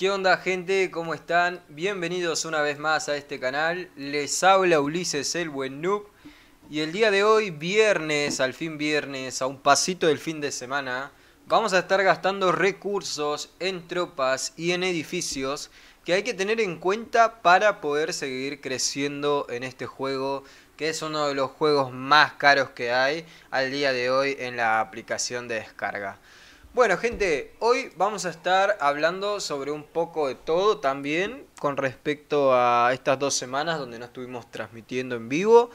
¿Qué onda gente? ¿Cómo están? Bienvenidos una vez más a este canal. Les habla Ulises el buen noob. Y el día de hoy, viernes, al fin viernes, a un pasito del fin de semana, vamos a estar gastando recursos en tropas y en edificios que hay que tener en cuenta para poder seguir creciendo en este juego que es uno de los juegos más caros que hay al día de hoy en la aplicación de descarga. Bueno, gente, hoy vamos a estar hablando sobre un poco de todo también con respecto a estas dos semanas donde no estuvimos transmitiendo en vivo.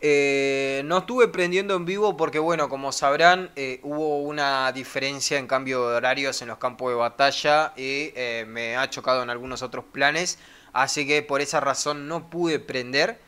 Eh, no estuve prendiendo en vivo porque, bueno, como sabrán, eh, hubo una diferencia en cambio de horarios en los campos de batalla y eh, me ha chocado en algunos otros planes. Así que por esa razón no pude prender.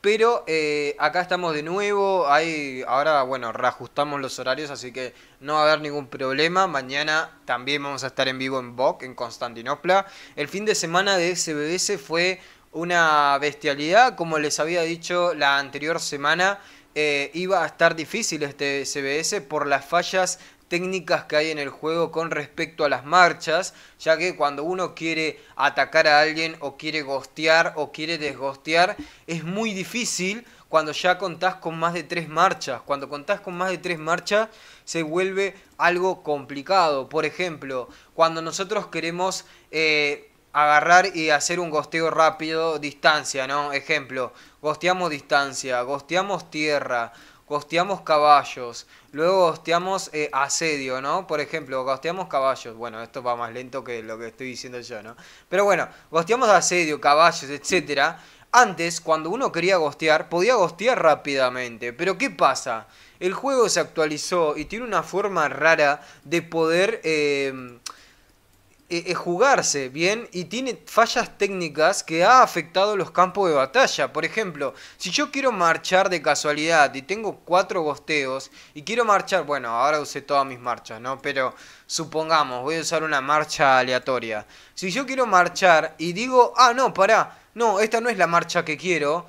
Pero eh, acá estamos de nuevo, hay, ahora bueno, reajustamos los horarios, así que no va a haber ningún problema. Mañana también vamos a estar en vivo en Boc, en Constantinopla. El fin de semana de SBS fue una bestialidad, como les había dicho la anterior semana. Eh, iba a estar difícil este CBS por las fallas técnicas que hay en el juego con respecto a las marchas, ya que cuando uno quiere atacar a alguien o quiere gostear o quiere desgostear, es muy difícil cuando ya contás con más de tres marchas. Cuando contás con más de tres marchas se vuelve algo complicado. Por ejemplo, cuando nosotros queremos eh, agarrar y hacer un gosteo rápido, distancia, ¿no? Ejemplo, gosteamos distancia, gosteamos tierra, gosteamos caballos, Luego gosteamos eh, asedio, ¿no? Por ejemplo, gosteamos caballos. Bueno, esto va más lento que lo que estoy diciendo yo, ¿no? Pero bueno, gosteamos asedio, caballos, etc. Antes, cuando uno quería gostear, podía gostear rápidamente. Pero ¿qué pasa? El juego se actualizó y tiene una forma rara de poder eh, eh, es jugarse bien y tiene fallas técnicas que ha afectado los campos de batalla. Por ejemplo, si yo quiero marchar de casualidad y tengo cuatro bosteos y quiero marchar, bueno, ahora usé todas mis marchas, ¿no? Pero supongamos, voy a usar una marcha aleatoria. Si yo quiero marchar y digo, ah, no, pará, no, esta no es la marcha que quiero,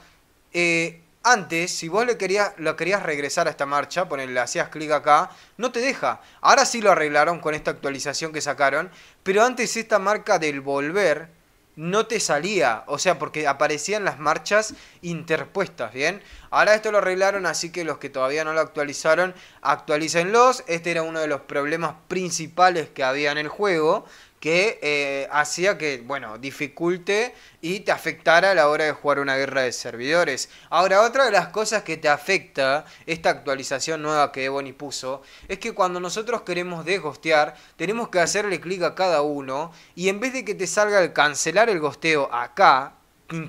eh, antes, si vos le querías, lo querías regresar a esta marcha, ponerle, hacías clic acá, no te deja. Ahora sí lo arreglaron con esta actualización que sacaron, pero antes esta marca del volver no te salía, o sea, porque aparecían las marchas interpuestas, ¿bien? Ahora esto lo arreglaron, así que los que todavía no lo actualizaron, actualícenlos. Este era uno de los problemas principales que había en el juego, que eh, hacía que, bueno, dificulte y te afectara a la hora de jugar una guerra de servidores. Ahora, otra de las cosas que te afecta esta actualización nueva que Ebony puso es que cuando nosotros queremos desgostear, tenemos que hacerle clic a cada uno y en vez de que te salga el cancelar el gosteo acá,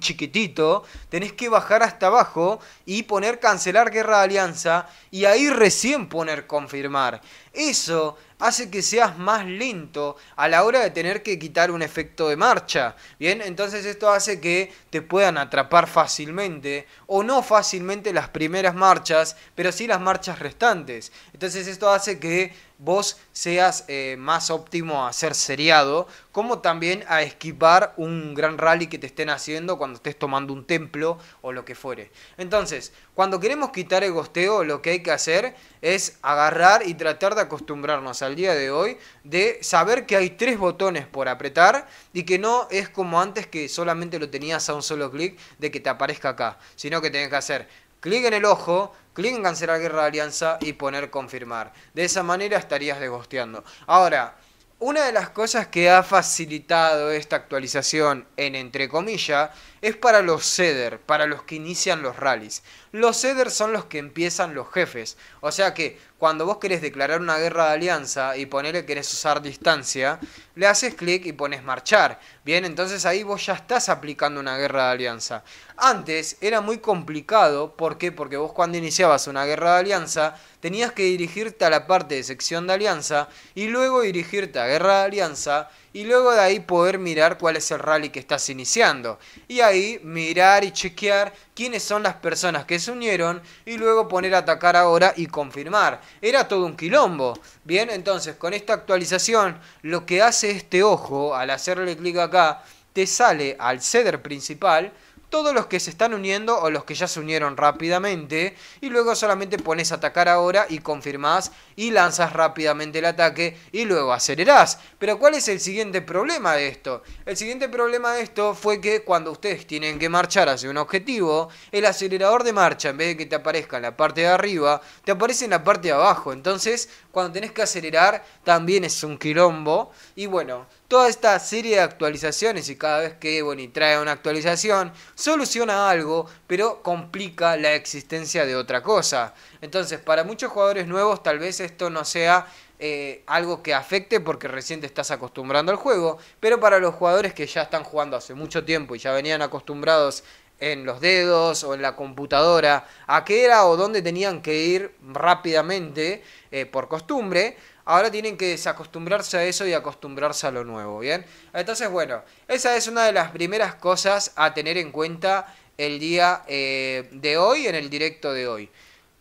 chiquitito, tenés que bajar hasta abajo y poner cancelar guerra de alianza y ahí recién poner confirmar. Eso hace que seas más lento a la hora de tener que quitar un efecto de marcha. Bien, entonces esto hace que te puedan atrapar fácilmente o no fácilmente las primeras marchas, pero sí las marchas restantes. Entonces esto hace que vos seas eh, más óptimo a ser seriado, como también a esquipar un gran rally que te estén haciendo cuando estés tomando un templo o lo que fuere. Entonces, cuando queremos quitar el gosteo, lo que hay que hacer es agarrar y tratar de acostumbrarnos al día de hoy de saber que hay tres botones por apretar y que no es como antes que solamente lo tenías a un solo clic de que te aparezca acá, sino que tenés que hacer clic en el ojo, clic en cancelar guerra de alianza y poner confirmar. De esa manera estarías desgosteando. Ahora, una de las cosas que ha facilitado esta actualización en entre comillas es para los ceder, para los que inician los rallies. Los ceder son los que empiezan los jefes, o sea que cuando vos querés declarar una guerra de alianza y ponerle querés usar distancia, le haces clic y pones marchar. Bien, entonces ahí vos ya estás aplicando una guerra de alianza. Antes era muy complicado, ¿por qué? Porque vos cuando iniciabas una guerra de alianza tenías que dirigirte a la parte de sección de alianza y luego dirigirte a guerra de alianza y luego de ahí poder mirar cuál es el rally que estás iniciando. Y ahí mirar y chequear quiénes son las personas que se unieron y luego poner a atacar ahora y confirmar. Era todo un quilombo. Bien, entonces con esta actualización lo que hace este ojo al hacerle clic acá, te sale al ceder principal todos los que se están uniendo o los que ya se unieron rápidamente y luego solamente pones atacar ahora y confirmás y lanzas rápidamente el ataque y luego acelerás. Pero ¿cuál es el siguiente problema de esto? El siguiente problema de esto fue que cuando ustedes tienen que marchar hacia un objetivo, el acelerador de marcha en vez de que te aparezca en la parte de arriba, te aparece en la parte de abajo. Entonces cuando tenés que acelerar, también es un quilombo. Y bueno, toda esta serie de actualizaciones y cada vez que Ebony trae una actualización, soluciona algo, pero complica la existencia de otra cosa. Entonces, para muchos jugadores nuevos, tal vez esto no sea eh, algo que afecte porque recién te estás acostumbrando al juego, pero para los jugadores que ya están jugando hace mucho tiempo y ya venían acostumbrados en los dedos o en la computadora a qué era o dónde tenían que ir rápidamente eh, por costumbre, ahora tienen que desacostumbrarse a eso y acostumbrarse a lo nuevo, ¿bien? Entonces, bueno, esa es una de las primeras cosas a tener en cuenta el día eh, de hoy, en el directo de hoy.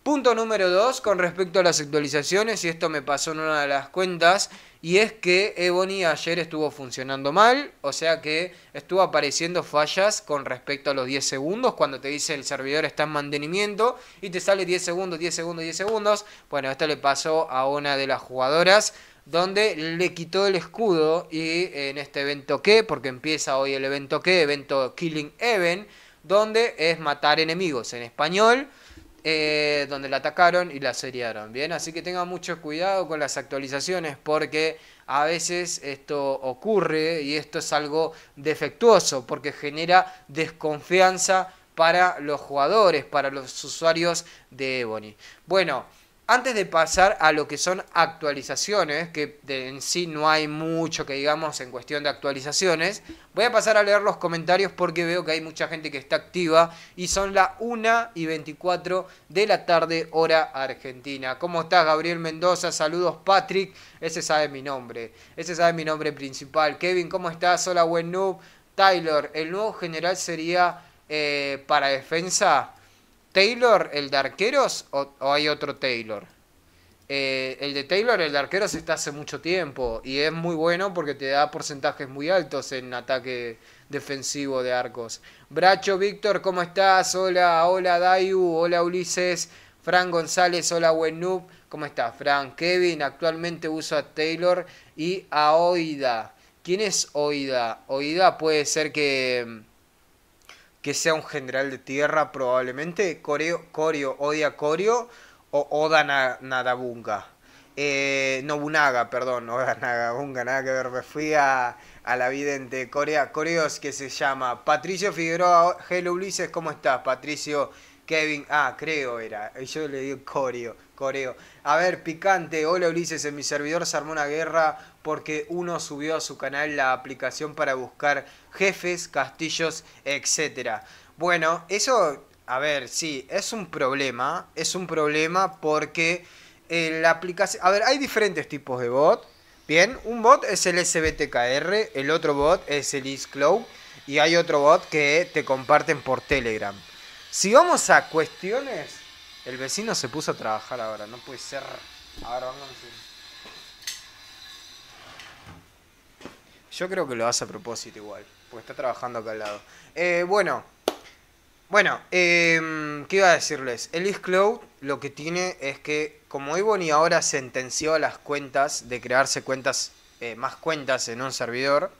Punto número 2, con respecto a las actualizaciones, y esto me pasó en una de las cuentas, y es que Ebony ayer estuvo funcionando mal, o sea que estuvo apareciendo fallas con respecto a los 10 segundos, cuando te dice el servidor está en mantenimiento y te sale 10 segundos, 10 segundos, 10 segundos. Bueno, esto le pasó a una de las jugadoras donde le quitó el escudo y en este evento que, porque empieza hoy el evento que, evento Killing Event, donde es matar enemigos en español eh, donde la atacaron y la seriaron. Bien, así que tengan mucho cuidado con las actualizaciones porque a veces esto ocurre y esto es algo defectuoso porque genera desconfianza para los jugadores, para los usuarios de Ebony. Bueno. Antes de pasar a lo que son actualizaciones, que en sí no hay mucho que digamos en cuestión de actualizaciones, voy a pasar a leer los comentarios porque veo que hay mucha gente que está activa y son las 1 y 24 de la tarde hora argentina. ¿Cómo estás Gabriel Mendoza? Saludos Patrick, ese sabe mi nombre, ese sabe mi nombre principal. Kevin, ¿cómo estás? Hola buen noob. Tyler, ¿el nuevo general sería eh, para defensa? ¿Taylor, el de arqueros, o, hay otro Taylor? Eh, el de Taylor, el de arqueros, está hace mucho tiempo y es muy bueno porque te da porcentajes muy altos en ataque defensivo de arcos. Bracho, Víctor, ¿cómo estás? Hola, hola Dayu, hola Ulises, Fran González, hola Wenub, ¿cómo estás? Fran, Kevin, actualmente uso a Taylor y a Oida. ¿Quién es Oida? Oida puede ser que mm, que sea un general de tierra probablemente. Coreo, Corio odia Coreo o Oda na, Nadabunga. Eh, Nobunaga, perdón, Oda Nadabunga, nada que ver, me fui a, la vidente Corea, Coreos que se llama Patricio Figueroa, hello Ulises, ¿cómo estás? Patricio Kevin, ah, creo era, yo le digo Coreo, Coreo. A ver, picante, hola Ulises, en mi servidor se armó una guerra porque uno subió a su canal la aplicación para buscar jefes, castillos, etc. Bueno, eso, a ver, sí, es un problema, es un problema porque eh, la aplicación... A ver, hay diferentes tipos de bot, ¿bien? Un bot es el SBTKR, el otro bot es el IceCloud y hay otro bot que te comparten por Telegram. Si vamos a cuestiones el vecino se puso a trabajar ahora, no puede ser. Ahora vamos Yo creo que lo hace a propósito igual, porque está trabajando acá al lado. Eh, bueno, bueno, em, ¿qué iba a decirles? El East Cloud lo que tiene es que, como Ebony ahora sentenció a las cuentas de crearse cuentas, eh, más cuentas en un servidor,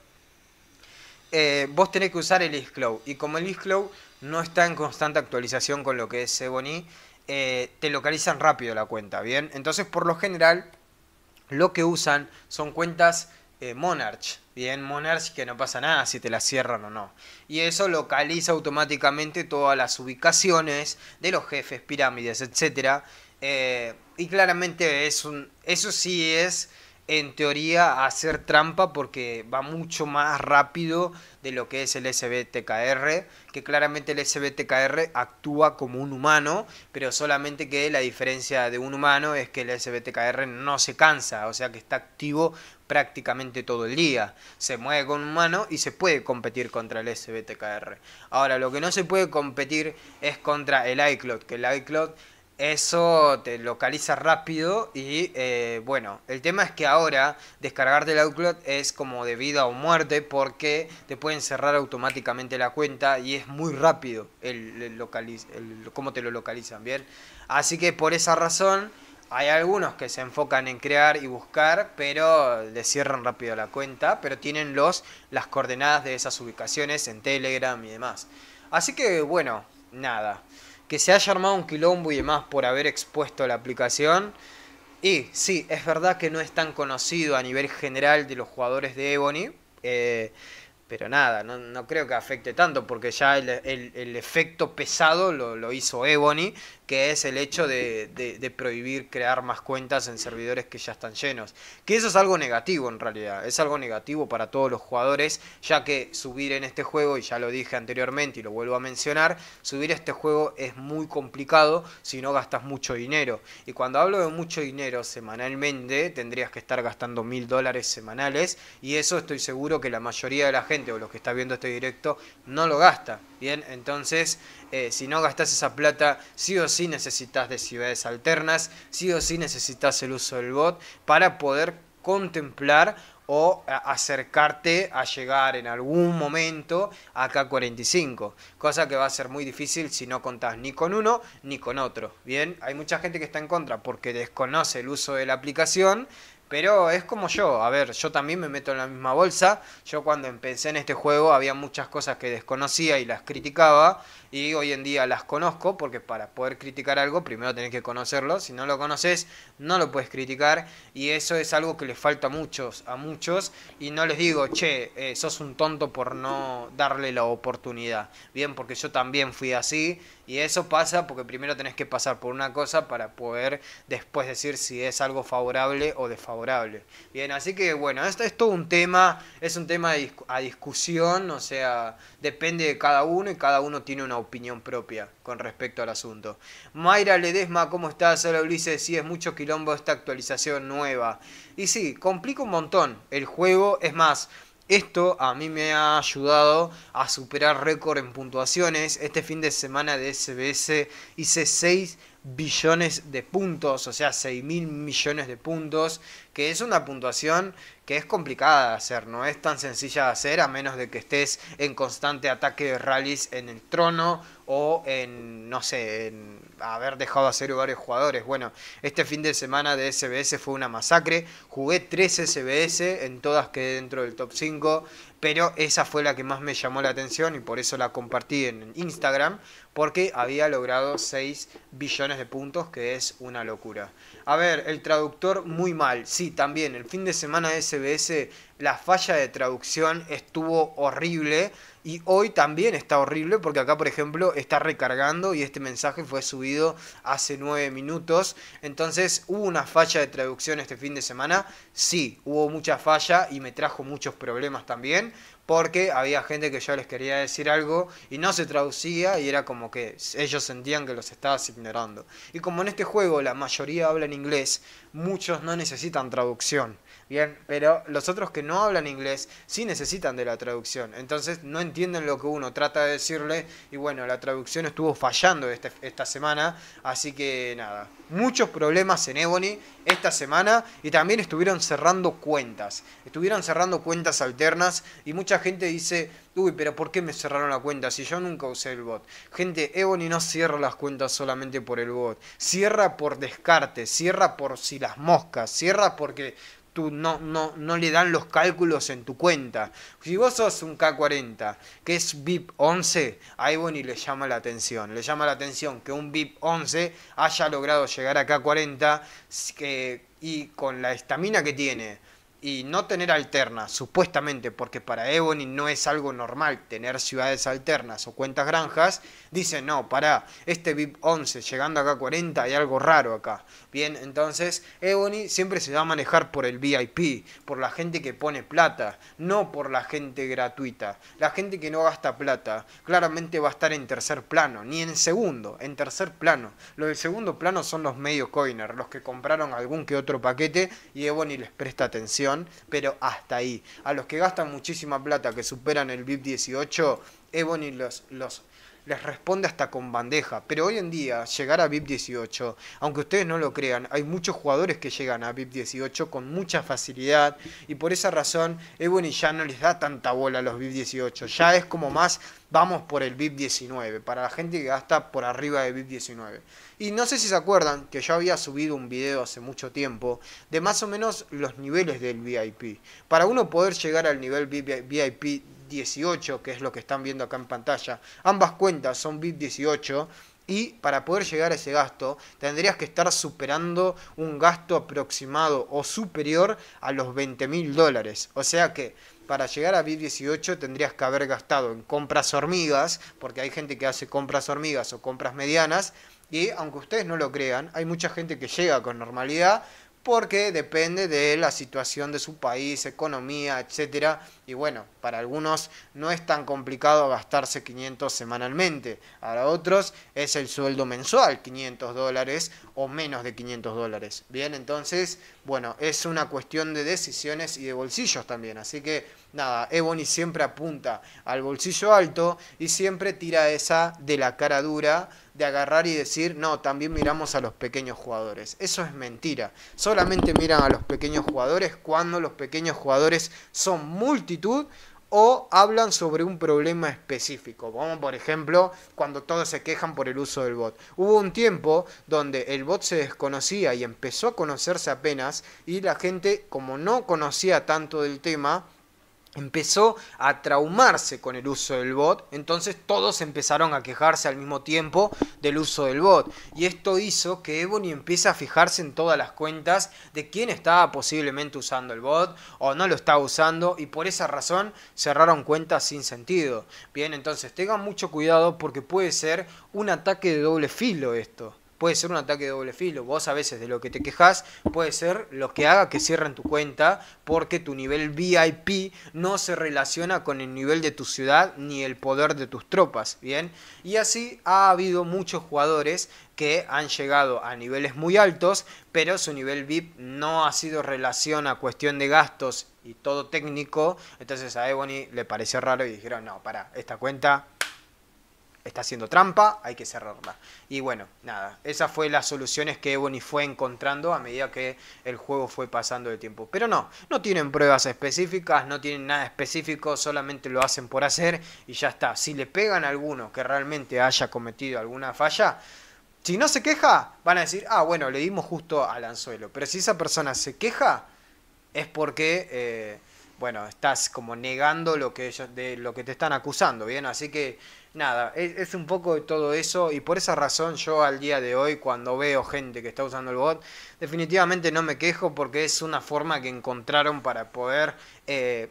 eh, vos tenés que usar el East Cloud. Y como el East Cloud no está en constante actualización con lo que es Ebony, eh, te localizan rápido la cuenta, ¿bien? Entonces, por lo general, lo que usan son cuentas eh, Monarch, ¿bien? Monarch que no pasa nada si te la cierran o no. Y eso localiza automáticamente todas las ubicaciones de los jefes, pirámides, etc. Eh, y claramente es un, eso sí es en teoría hacer trampa porque va mucho más rápido de lo que es el SBTKR, que claramente el SBTKR actúa como un humano, pero solamente que la diferencia de un humano es que el SBTKR no se cansa, o sea que está activo prácticamente todo el día. Se mueve con un humano y se puede competir contra el SBTKR. Ahora, lo que no se puede competir es contra el iCloud, que el iCloud eso te localiza rápido y eh, bueno, el tema es que ahora descargarte el Outlook es como de vida o muerte porque te pueden cerrar automáticamente la cuenta y es muy rápido el, cómo te lo localizan, ¿bien? Así que por esa razón hay algunos que se enfocan en crear y buscar, pero le cierran rápido la cuenta, pero tienen los, las coordenadas de esas ubicaciones en Telegram y demás. Así que bueno, nada que se haya armado un quilombo y demás por haber expuesto la aplicación. Y sí, es verdad que no es tan conocido a nivel general de los jugadores de Ebony. Eh, pero nada, no, creo que afecte tanto porque ya el, efecto pesado lo, lo, hizo Ebony que es el hecho de, prohibir crear más cuentas en servidores que ya están llenos. Que eso es algo negativo en realidad, es algo negativo para todos los jugadores, ya que subir en este juego, y ya lo dije anteriormente y lo vuelvo a mencionar, subir este juego es muy complicado si no gastas mucho dinero. Y cuando hablo de mucho dinero semanalmente, tendrías que estar gastando mil dólares semanales, y eso estoy seguro que la mayoría de la gente o los que está viendo este directo no lo gasta. Bien, entonces eh, si no gastas esa plata, sí o sí necesitas de ciudades alternas, sí o sí necesitas el uso del bot para poder contemplar o acercarte a llegar en algún momento a K45, cosa que va a ser muy difícil si no contás ni con uno ni con otro. Bien, hay mucha gente que está en contra porque desconoce el uso de la aplicación, pero es como yo, a ver, yo también me meto en la misma bolsa, yo cuando empecé en este juego había muchas cosas que desconocía y las criticaba, y hoy en día las conozco porque para poder criticar algo primero tenés que conocerlo, si no lo conoces no lo puedes criticar y eso es algo que le falta a muchos, a muchos y no les digo, che, eh, sos un tonto por no darle la oportunidad, bien, porque yo también fui así y eso pasa porque primero tenés que pasar por una cosa para poder después decir si es algo favorable o desfavorable, bien, así que bueno, esto es todo un tema, es un tema a discusión, o sea, depende de cada uno y cada uno tiene una opinión propia con respecto al asunto. Mayra Ledesma, ¿cómo estás? Hola Ulises, si es mucho quilombo esta actualización nueva. Y sí, complica un montón el juego, es más... Esto a mí me ha ayudado a superar récord en puntuaciones. Este fin de semana de SBS hice 6 billones de puntos, o sea, 6 mil millones de puntos que es una puntuación que es complicada de hacer, no es tan sencilla de hacer a menos de que estés en constante ataque de rallies en el trono o en, no sé, en haber dejado a cero varios jugadores. Bueno, este fin de semana de SBS fue una masacre. Jugué 3 SBS, en todas que dentro del top 5, pero esa fue la que más me llamó la atención y por eso la compartí en Instagram, porque había logrado 6 billones de puntos, que es una locura. A ver, el traductor muy mal. Sí, también, el fin de semana de SBS, la falla de traducción estuvo horrible y hoy también está horrible porque acá, por ejemplo, está recargando y este mensaje fue subido hace nueve minutos. Entonces, ¿hubo una falla de traducción este fin de semana? Sí, hubo mucha falla y me trajo muchos problemas también porque había gente que yo les quería decir algo y no se traducía y era como que ellos sentían que los estabas ignorando. Y como en este juego la mayoría habla en inglés, muchos no necesitan traducción. Bien, pero los otros que no hablan inglés sí necesitan de la traducción. Entonces no entienden lo que uno trata de decirle. Y bueno, la traducción estuvo fallando este, esta semana. Así que nada, muchos problemas en Ebony esta semana. Y también estuvieron cerrando cuentas. Estuvieron cerrando cuentas alternas. Y mucha gente dice, uy, pero ¿por qué me cerraron la cuenta si yo nunca usé el bot? Gente, Ebony no cierra las cuentas solamente por el bot. Cierra por descarte, cierra por si las moscas, cierra porque no, no, no le dan los cálculos en tu cuenta. Si vos sos un K40, que es VIP 11, a y le llama la atención. Le llama la atención que un VIP 11 haya logrado llegar a K40 que, eh, y con la estamina que tiene y no tener alternas, supuestamente, porque para Ebony no es algo normal tener ciudades alternas o cuentas granjas, dice, no, para, este VIP 11 llegando acá a 40 hay algo raro acá. Bien, entonces Ebony siempre se va a manejar por el VIP, por la gente que pone plata, no por la gente gratuita. La gente que no gasta plata claramente va a estar en tercer plano, ni en segundo, en tercer plano. lo del segundo plano son los medio coiners, los que compraron algún que otro paquete y Ebony les presta atención pero hasta ahí. A los que gastan muchísima plata, que superan el VIP 18, Ebony los, los les responde hasta con bandeja. Pero hoy en día, llegar a VIP 18, aunque ustedes no lo crean, hay muchos jugadores que llegan a VIP 18 con mucha facilidad y por esa razón y ya no les da tanta bola a los VIP 18. Ya es como más, vamos por el VIP 19, para la gente que gasta por arriba de VIP 19. Y no sé si se acuerdan que yo había subido un video hace mucho tiempo de más o menos los niveles del VIP. Para uno poder llegar al nivel VIP 18 que es lo que están viendo acá en pantalla. Ambas cuentas son bit 18 y para poder llegar a ese gasto tendrías que estar superando un gasto aproximado o superior a los 20 mil dólares. O sea que para llegar a bit 18 tendrías que haber gastado en compras hormigas, porque hay gente que hace compras hormigas o compras medianas, y aunque ustedes no lo crean, hay mucha gente que llega con normalidad porque depende de la situación de su país, economía, etcétera. Y bueno, para algunos no es tan complicado gastarse 500 semanalmente, para otros es el sueldo mensual, 500 dólares o menos de 500 dólares. Bien, entonces, bueno, es una cuestión de decisiones y de bolsillos también. Así que nada, Ebony siempre apunta al bolsillo alto y siempre tira esa de la cara dura de agarrar y decir, no, también miramos a los pequeños jugadores. Eso es mentira. Solamente miran a los pequeños jugadores cuando los pequeños jugadores son multitud o hablan sobre un problema específico, como por ejemplo cuando todos se quejan por el uso del bot. Hubo un tiempo donde el bot se desconocía y empezó a conocerse apenas y la gente, como no conocía tanto del tema, empezó a traumarse con el uso del bot, entonces todos empezaron a quejarse al mismo tiempo del uso del bot. Y esto hizo que Ebony empiece a fijarse en todas las cuentas de quién estaba posiblemente usando el bot o no lo estaba usando y por esa razón cerraron cuentas sin sentido. Bien, entonces tengan mucho cuidado porque puede ser un ataque de doble filo esto puede ser un ataque de doble filo. Vos a veces de lo que te quejas puede ser lo que haga que cierren tu cuenta porque tu nivel VIP no se relaciona con el nivel de tu ciudad ni el poder de tus tropas, ¿bien? Y así ha habido muchos jugadores que han llegado a niveles muy altos, pero su nivel VIP no ha sido relación a cuestión de gastos y todo técnico. Entonces a Ebony le pareció raro y dijeron, no, para, esta cuenta está haciendo trampa, hay que cerrarla. Y bueno, nada, esas fue las soluciones que Ebony fue encontrando a medida que el juego fue pasando de tiempo. Pero no, no tienen pruebas específicas, no tienen nada específico, solamente lo hacen por hacer y ya está. Si le pegan a alguno que realmente haya cometido alguna falla, si no se queja, van a decir, ah, bueno, le dimos justo al anzuelo. Pero si esa persona se queja, es porque... Eh, bueno, estás como negando lo que ellos, de lo que te están acusando, ¿bien? Así que nada, es, un poco de todo eso y por esa razón yo al día de hoy cuando veo gente que está usando el bot, definitivamente no me quejo porque es una forma que encontraron para poder... Eh,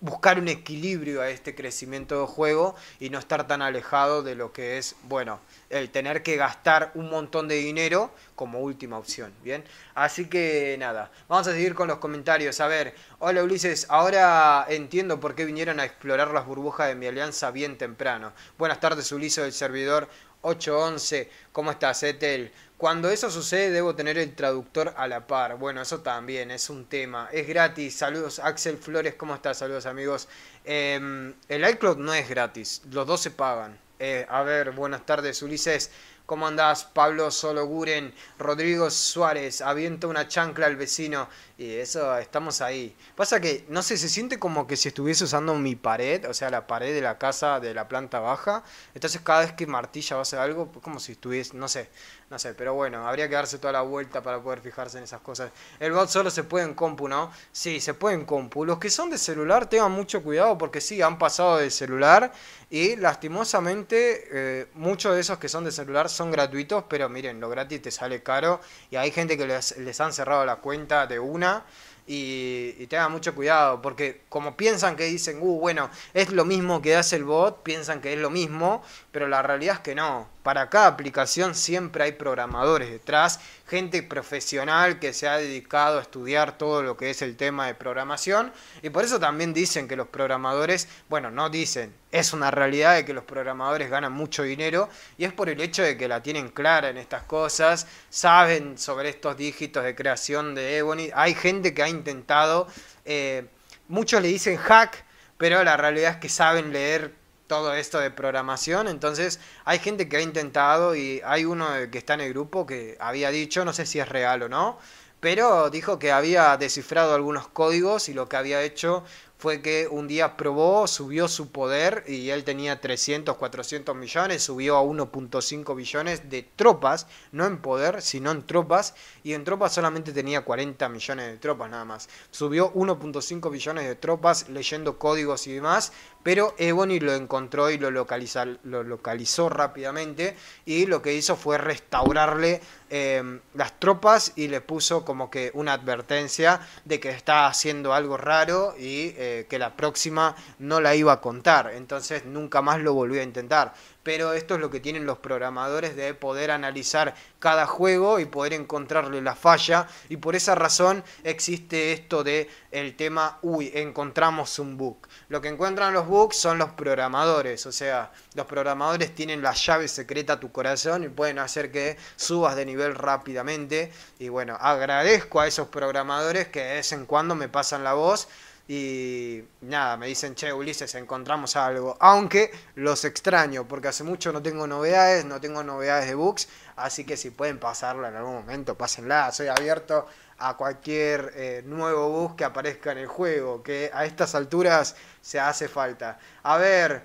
buscar un equilibrio a este crecimiento de juego y no estar tan alejado de lo que es, bueno, el tener que gastar un montón de dinero como última opción, ¿bien? Así que nada, vamos a seguir con los comentarios. A ver, hola Ulises, ahora entiendo por qué vinieron a explorar las burbujas de mi alianza bien temprano. Buenas tardes Ulises del servidor 811, ¿cómo estás, Etel? Cuando eso sucede debo tener el traductor a la par. Bueno, eso también es un tema. Es gratis. Saludos Axel Flores, ¿cómo estás? Saludos amigos. Em, el iCloud no es gratis, los dos se pagan. Eh, a ver, buenas tardes Ulises. ¿Cómo andás? Pablo Sologuren, Rodrigo Suárez, avienta una chancla al vecino. Y eso, estamos ahí. Pasa que, no sé, se siente como que si estuviese usando mi pared, o sea, la pared de la casa de la planta baja. Entonces cada vez que martilla va a hacer algo, pues, como si estuviese, no sé. No sé, pero bueno, habría que darse toda la vuelta para poder fijarse en esas cosas. El bot solo se puede en compu, ¿no? Sí, se puede en compu. Los que son de celular tengan mucho cuidado porque sí, han pasado de celular y lastimosamente eh, muchos de esos que son de celular son gratuitos, pero miren, lo gratis te sale caro y hay gente que les, han cerrado la cuenta de una y, y tengan mucho cuidado, porque como piensan que dicen, uh, bueno, es lo mismo que hace el bot, piensan que es lo mismo, pero la realidad es que no. Para cada aplicación siempre hay programadores detrás, gente profesional que se ha dedicado a estudiar todo lo que es el tema de programación. Y por eso también dicen que los programadores, bueno, no dicen, es una realidad de que los programadores ganan mucho dinero y es por el hecho de que la tienen clara en estas cosas, saben sobre estos dígitos de creación de Ebony. Hay gente que ha intentado, eh, muchos le dicen hack, pero la realidad es que saben leer todo esto de programación. Entonces, hay gente que ha intentado y hay uno que está en el grupo que había dicho, no sé si es real o no, pero dijo que había descifrado algunos códigos y lo que había hecho fue que un día probó, subió su poder y él tenía 300, 400 millones, subió a 1.5 billones de tropas, no en poder, sino en tropas, y en tropas solamente tenía 40 millones de tropas nada más. Subió 1.5 billones de tropas leyendo códigos y demás, pero Ebony eh, lo encontró y lo, localizó rápidamente y lo que hizo fue restaurarle em, las tropas y le puso como que una advertencia de que estaba haciendo algo raro y eh, que la próxima no la iba a contar. Entonces nunca más lo volvió a intentar pero esto es lo que tienen los programadores de poder analizar cada juego y poder encontrarle la falla y por esa razón existe esto de el tema, uy, encontramos un bug. Lo que encuentran los bugs son los programadores, o sea, los programadores tienen la llave secreta a tu corazón y pueden hacer que subas de nivel rápidamente y bueno, agradezco a esos programadores que de vez en cuando me pasan la voz y nada, me dicen, che, Ulises, encontramos algo. Aunque los extraño, porque hace mucho no tengo novedades, no tengo novedades de bugs, Así que si pueden pasarla en algún momento, pásenla. Soy abierto a cualquier eh, nuevo bug que aparezca en el juego, que a estas alturas se hace falta. A ver,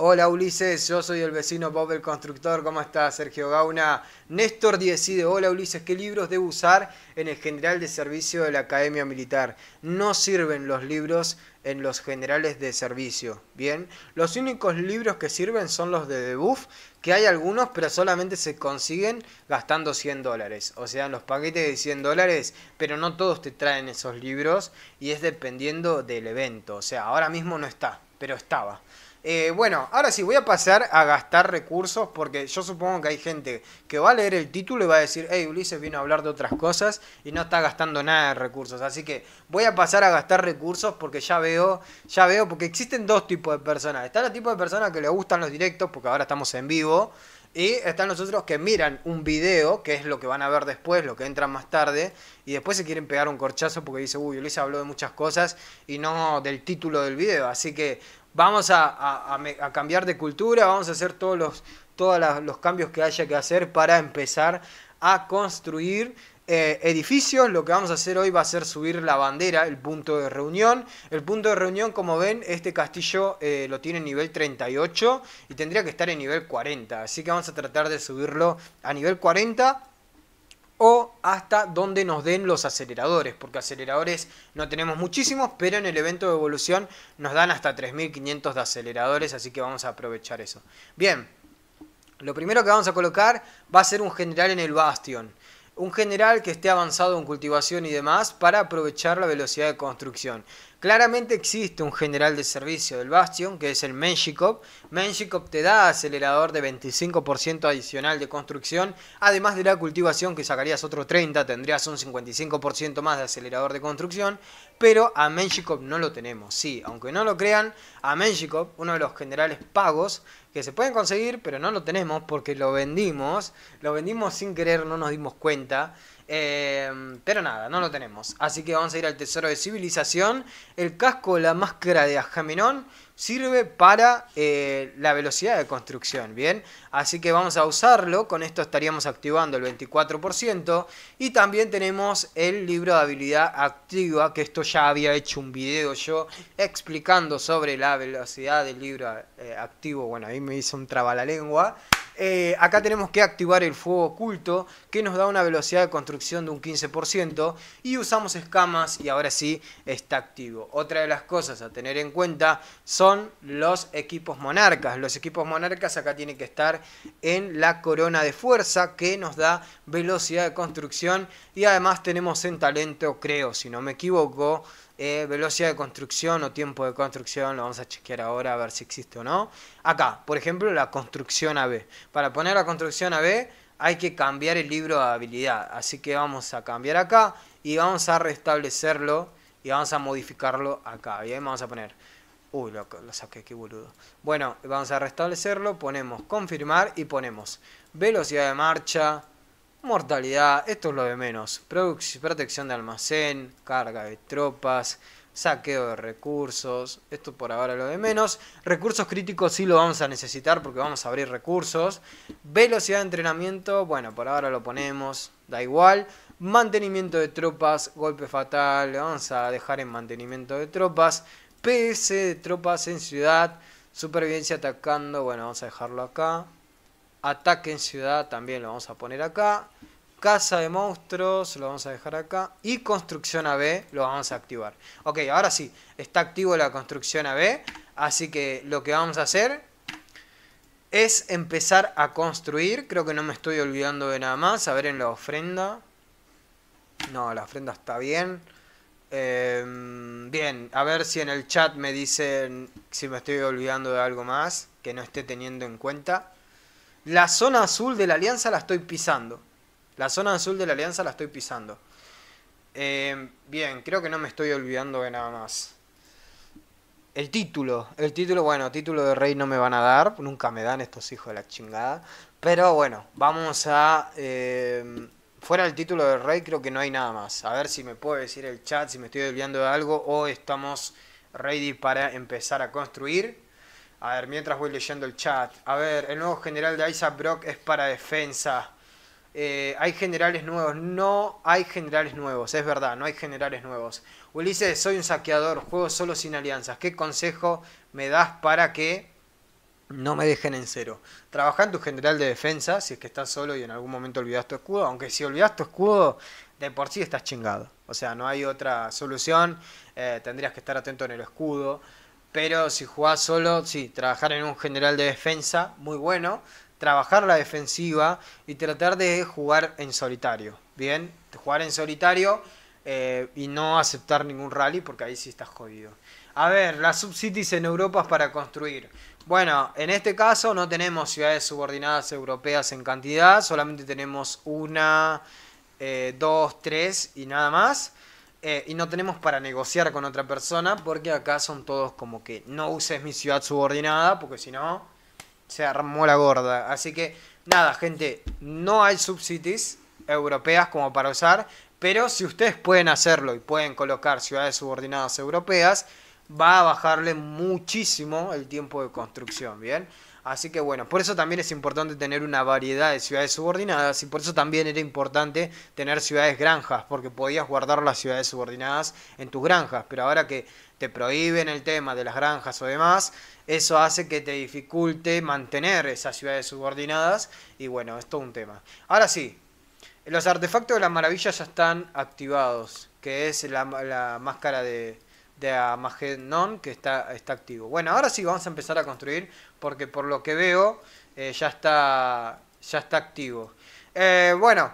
Hola Ulises, yo soy el vecino Bob el Constructor, ¿cómo estás? Sergio Gauna? Néstor decide, hola Ulises, ¿qué libros debo usar en el general de servicio de la Academia Militar? No sirven los libros en los generales de servicio, ¿bien? Los únicos libros que sirven son los de debuff, que hay algunos, pero solamente se consiguen gastando 100 dólares. O sea, los paquetes de 100 dólares, pero no todos te traen esos libros y es dependiendo del evento. O sea, ahora mismo no está, pero estaba. Eh, bueno, ahora sí, voy a pasar a gastar recursos porque yo supongo que hay gente que va a leer el título y va a decir, hey, Ulises vino a hablar de otras cosas y no está gastando nada de recursos. Así que voy a pasar a gastar recursos porque ya veo, ya veo, porque existen dos tipos de personas. Está el tipo de personas que le gustan los directos porque ahora estamos en vivo. Y están los otros que miran un video, que es lo que van a ver después, lo que entran más tarde, y después se quieren pegar un corchazo porque dice, uy, Ulises habló de muchas cosas y no del título del video. Así que vamos a, cambiar de cultura, vamos a hacer todos los, cambios que haya que hacer para empezar a construir eh, edificios. Lo que vamos a hacer hoy va a ser subir la bandera, el punto de reunión. El punto de reunión, como ven, este castillo eh, lo tiene en nivel 38 y tendría que estar en nivel 40. Así que vamos a tratar de subirlo a nivel 40 hasta donde nos den los aceleradores, porque aceleradores no tenemos muchísimos, pero en el evento de evolución nos dan hasta 3500 de aceleradores, así que vamos a aprovechar eso. Bien, lo primero que vamos a colocar va a ser un general en el bastión. Un general que esté avanzado en cultivación y demás para aprovechar la velocidad de construcción. Claramente existe un general de servicio del Bastion, que es el Menshikov. Menshikov te da acelerador de 25% adicional de construcción, además de la cultivación que sacarías otros 30, tendrías un 55% más de acelerador de construcción, pero a Menshikov no lo tenemos. Sí, aunque no lo crean, a Menshikov, uno de los generales pagos, que se pueden conseguir, pero no lo tenemos porque lo vendimos, lo vendimos sin querer, no nos dimos cuenta. Em, pero nada, no lo tenemos. Así que vamos a ir al tesoro de civilización. El casco, la máscara de Ajaminón sirve para eh, la velocidad de construcción, ¿bien? Así que vamos a usarlo. Con esto estaríamos activando el 24%. Y también tenemos el libro de habilidad activa, que esto ya había hecho un video yo explicando sobre la velocidad del libro eh, activo. Bueno, ahí me hizo un traba la lengua. Eh, acá tenemos que activar el fuego oculto, que nos da una velocidad de construcción de un 15%, y usamos escamas y ahora sí está activo. Otra de las cosas a tener en cuenta son los equipos monarcas. Los equipos monarcas acá tienen que estar en la corona de fuerza, que nos da velocidad de construcción, y además tenemos en talento, creo, si no me equivoco, eh, velocidad de construcción o tiempo de construcción, lo vamos a chequear ahora a ver si existe o no. Acá, por ejemplo, la construcción AB. Para poner la construcción AB hay que cambiar el libro de habilidad. Así que vamos a cambiar acá y vamos a restablecerlo y vamos a modificarlo acá. Bien, vamos a poner... Uy, saqué, qué boludo. Bueno, vamos a restablecerlo, ponemos confirmar y ponemos velocidad de marcha, Mortalidad, esto es lo de menos. Protección de almacén, carga de tropas, saqueo de recursos, esto por ahora lo de menos. Recursos críticos sí lo vamos a necesitar porque vamos a abrir recursos. Velocidad de entrenamiento, bueno, por ahora lo ponemos, da igual. Mantenimiento de tropas, golpe fatal, lo vamos a dejar en mantenimiento de tropas. PS de tropas en ciudad, supervivencia atacando, bueno, vamos a dejarlo acá. Ataque en ciudad también lo vamos a poner acá. Casa de monstruos lo vamos a dejar acá. Y construcción AB lo vamos a activar. Ok, ahora sí, está activo la construcción AB. Así que lo que vamos a hacer es empezar a construir. Creo que no me estoy olvidando de nada más. A ver en la ofrenda. No, la ofrenda está bien. Em, bien, a ver si en el chat me dicen si me estoy olvidando de algo más que no esté teniendo en cuenta. La zona azul de la alianza la estoy pisando. La zona azul de la alianza la estoy pisando. Eh, bien, creo que no me estoy olvidando de nada más. El título, el título, bueno, título de rey no me van a dar, nunca me dan estos hijos de la chingada. Pero bueno, vamos a... Eh, fuera el título de rey creo que no hay nada más. A ver si me puede decir el chat si me estoy olvidando de algo o estamos ready para empezar a construir. A ver, mientras voy leyendo el chat. A ver, el nuevo general de Isaac Brock es para defensa. Eh, hay generales nuevos. No hay generales nuevos, es verdad, no hay generales nuevos. Ulises, soy un saqueador, juego solo sin alianzas. ¿Qué consejo me das para que no me dejen en cero? Trabaja en tu general de defensa si es que estás solo y en algún momento olvidas tu escudo. Aunque si olvidas tu escudo, de por sí estás chingado. O sea, no hay otra solución. Eh, tendrías que estar atento en el escudo pero si jugás solo, sí, trabajar en un general de defensa, muy bueno, trabajar la defensiva y tratar de jugar en solitario, ¿bien? Jugar en solitario eh, y no aceptar ningún rally porque ahí sí estás jodido. A ver, las subcities en Europa para construir. Bueno, en este caso no tenemos ciudades subordinadas europeas en cantidad, solamente tenemos una, eh, dos, tres y nada más. Eh, y no tenemos para negociar con otra persona porque acá son todos como que no uses mi ciudad subordinada porque si no se armó la gorda. Así que nada, gente, no hay subsidies europeas como para usar, pero si ustedes pueden hacerlo y pueden colocar ciudades subordinadas europeas, va a bajarle muchísimo el tiempo de construcción, ¿bien? Así que bueno, por eso también es importante tener una variedad de ciudades subordinadas y por eso también era importante tener ciudades granjas, porque podías guardar las ciudades subordinadas en tus granjas, pero ahora que te prohíben el tema de las granjas o demás, eso hace que te dificulte mantener esas ciudades subordinadas y bueno, es todo un tema. Ahora sí, los artefactos de la maravilla ya están activados, que es la, la máscara de, de Non, que está, está activo. Bueno, ahora sí vamos a empezar a construir porque por lo que veo eh, ya, está, ya está activo. Eh, bueno,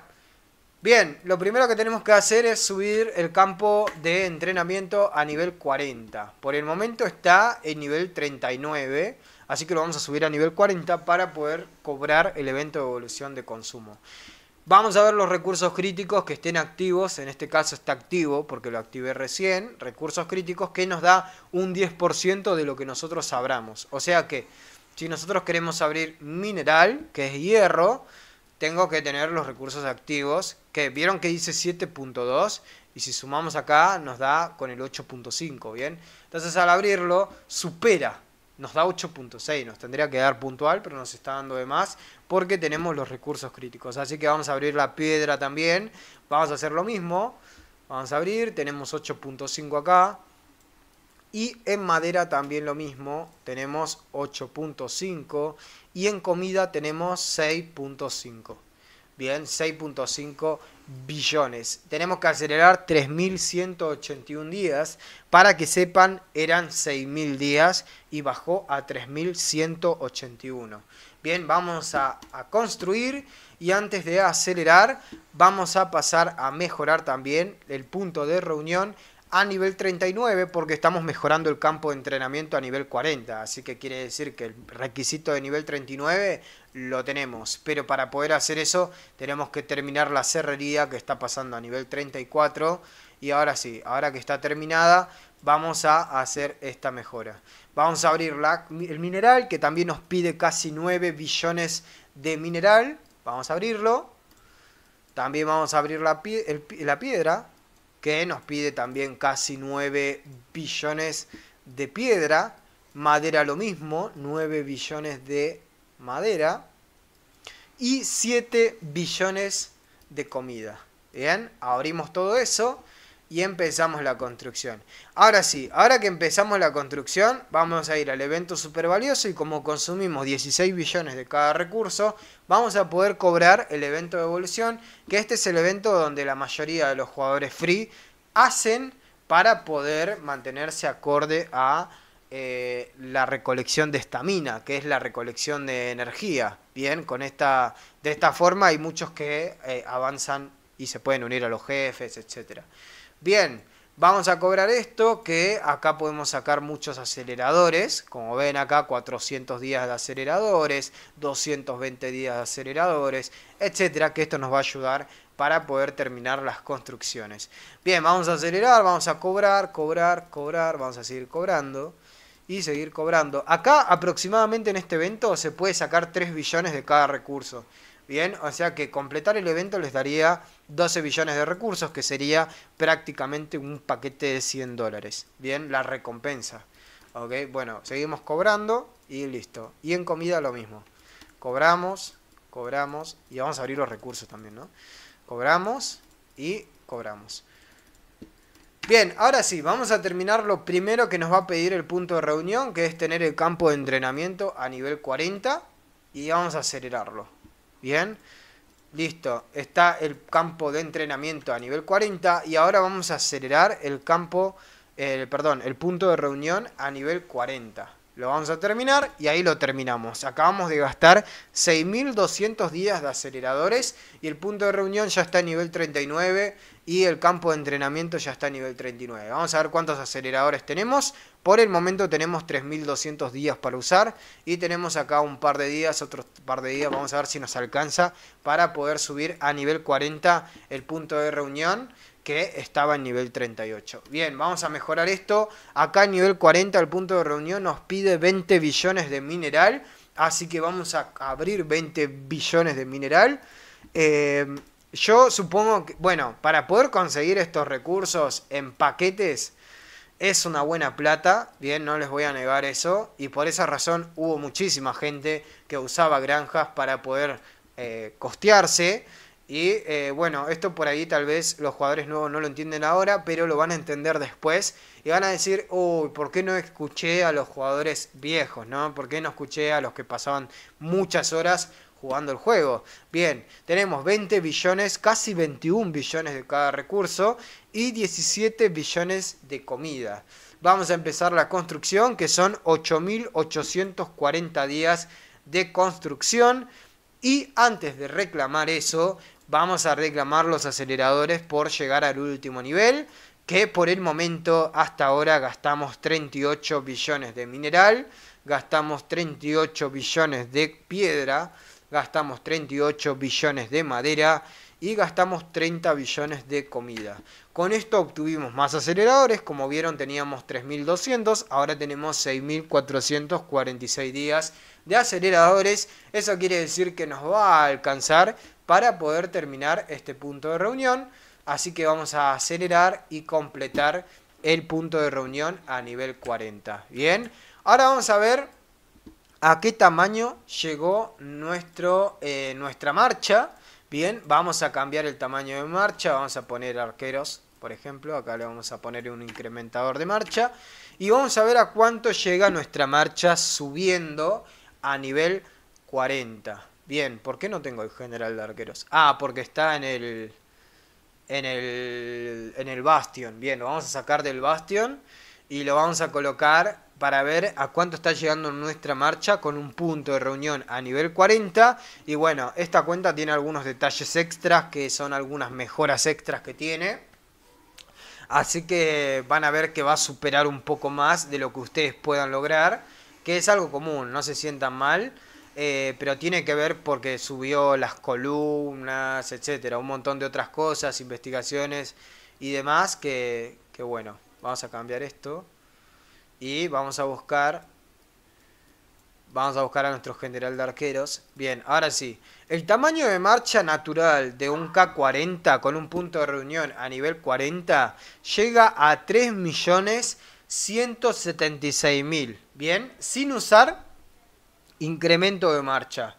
bien, lo primero que tenemos que hacer es subir el campo de entrenamiento a nivel 40. Por el momento está en nivel 39, así que lo vamos a subir a nivel 40 para poder cobrar el evento de evolución de consumo. Vamos a ver los recursos críticos que estén activos, en este caso está activo porque lo activé recién, recursos críticos que nos da un 10% de lo que nosotros abramos. O sea que si nosotros queremos abrir mineral, que es hierro, tengo que tener los recursos activos, que vieron que dice 7.2 y si sumamos acá nos da con el 8.5, ¿bien? Entonces al abrirlo supera nos da 8.6, nos tendría que dar puntual, pero nos está dando de más porque tenemos los recursos críticos. Así que vamos a abrir la piedra también, vamos a hacer lo mismo, vamos a abrir, tenemos 8.5 acá. Y en madera también lo mismo, tenemos 8.5 y en comida tenemos 6.5. Bien, 6.5 billones. Tenemos que acelerar 3.181 días. Para que sepan, eran 6.000 días y bajó a 3.181. Bien, vamos a, a, construir y antes de acelerar, vamos a pasar a mejorar también el punto de reunión a nivel 39 porque estamos mejorando el campo de entrenamiento a nivel 40. Así que quiere decir que el requisito de nivel 39 lo tenemos. Pero para poder hacer eso tenemos que terminar la cerrería que está pasando a nivel 34. Y ahora sí, ahora que está terminada, vamos a hacer esta mejora. Vamos a abrir la, el mineral que también nos pide casi 9 billones de mineral. Vamos a abrirlo. También vamos a abrir la, la piedra que nos pide también casi 9 billones de piedra, madera lo mismo, 9 billones de madera y 7 billones de comida. Bien, abrimos todo eso y empezamos la construcción. Ahora sí, ahora que empezamos la construcción, vamos a ir al evento super valioso y como consumimos 16 billones de cada recurso, vamos a poder cobrar el evento de evolución, que este es el evento donde la mayoría de los jugadores free hacen para poder mantenerse acorde a eh, la recolección de estamina, que es la recolección de energía. Bien, con esta, de esta forma hay muchos que eh, avanzan y se pueden unir a los jefes, etcétera. Bien, vamos a cobrar esto que acá podemos sacar muchos aceleradores. Como ven acá, 400 días de aceleradores, 220 días de aceleradores, etcétera, que esto nos va a ayudar para poder terminar las construcciones. Bien, vamos a acelerar, vamos a cobrar, cobrar, cobrar, vamos a seguir cobrando y seguir cobrando. Acá aproximadamente en este evento se puede sacar 3 billones de cada recurso. Bien, o sea que completar el evento les daría 12 billones de recursos, que sería prácticamente un paquete de 100 dólares. Bien, la recompensa. Ok, bueno, seguimos cobrando y listo. Y en comida lo mismo. Cobramos, cobramos y vamos a abrir los recursos también, ¿no? Cobramos y cobramos. Bien, ahora sí, vamos a terminar lo primero que nos va a pedir el punto de reunión, que es tener el campo de entrenamiento a nivel 40 y vamos a acelerarlo. Bien, listo. Está el campo de entrenamiento a nivel 40 y ahora vamos a acelerar el campo, eh, perdón, el punto de reunión a nivel 40. Lo vamos a terminar y ahí lo terminamos. Acabamos de gastar 6.200 días de aceleradores y el punto de reunión ya está a nivel 39 y el campo de entrenamiento ya está a nivel 39. Vamos a ver cuántos aceleradores tenemos. Por el momento tenemos 3.200 días para usar y tenemos acá un par de días, otro par de días, vamos a ver si nos alcanza para poder subir a nivel 40 el punto de reunión que estaba en nivel 38. Bien, vamos a mejorar esto. Acá en nivel 40 el punto de reunión nos pide 20 billones de mineral. Así que vamos a abrir 20 billones de mineral. Eh, yo supongo que, bueno, para poder conseguir estos recursos en paquetes es una buena plata. Bien, no les voy a negar eso. Y por esa razón hubo muchísima gente que usaba granjas para poder eh, costearse. Y eh, bueno, esto por ahí tal vez los jugadores nuevos no lo entienden ahora, pero lo van a entender después y van a decir, uy, ¿por qué no escuché a los jugadores viejos? ¿no? ¿Por qué no escuché a los que pasaban muchas horas jugando el juego? Bien, tenemos 20 billones, casi 21 billones de cada recurso y 17 billones de comida. Vamos a empezar la construcción, que son 8.840 días de construcción. Y antes de reclamar eso, vamos a reclamar los aceleradores por llegar al último nivel, que por el momento hasta ahora gastamos 38 billones de mineral, gastamos 38 billones de piedra, gastamos 38 billones de madera y gastamos 30 billones de comida. Con esto obtuvimos más aceleradores, como vieron teníamos 3.200, ahora tenemos 6.446 días de aceleradores, eso quiere decir que nos va a alcanzar para poder terminar este punto de reunión. Así que vamos a acelerar y completar el punto de reunión a nivel 40. Bien, ahora vamos a ver a qué tamaño llegó nuestro, eh, nuestra marcha. Bien, vamos a cambiar el tamaño de marcha, vamos a poner arqueros, por ejemplo, acá le vamos a poner un incrementador de marcha. Y vamos a ver a cuánto llega nuestra marcha subiendo a nivel 40. Bien, ¿por qué no tengo el general de arqueros? Ah, porque está en el... En el... En el Bastion. Bien, lo vamos a sacar del bastión. Y lo vamos a colocar para ver a cuánto está llegando nuestra marcha con un punto de reunión a nivel 40. Y bueno, esta cuenta tiene algunos detalles extras que son algunas mejoras extras que tiene. Así que van a ver que va a superar un poco más de lo que ustedes puedan lograr. Que es algo común, no se sientan mal. Eh, pero tiene que ver porque subió las columnas, etcétera, un montón de otras cosas, investigaciones y demás, que, que bueno, vamos a cambiar esto y vamos a buscar Vamos a buscar a nuestro general de arqueros. Bien, ahora sí. El tamaño de marcha natural de un K40 con un punto de reunión a nivel 40 llega a 3.176.000. Bien, sin usar incremento de marcha.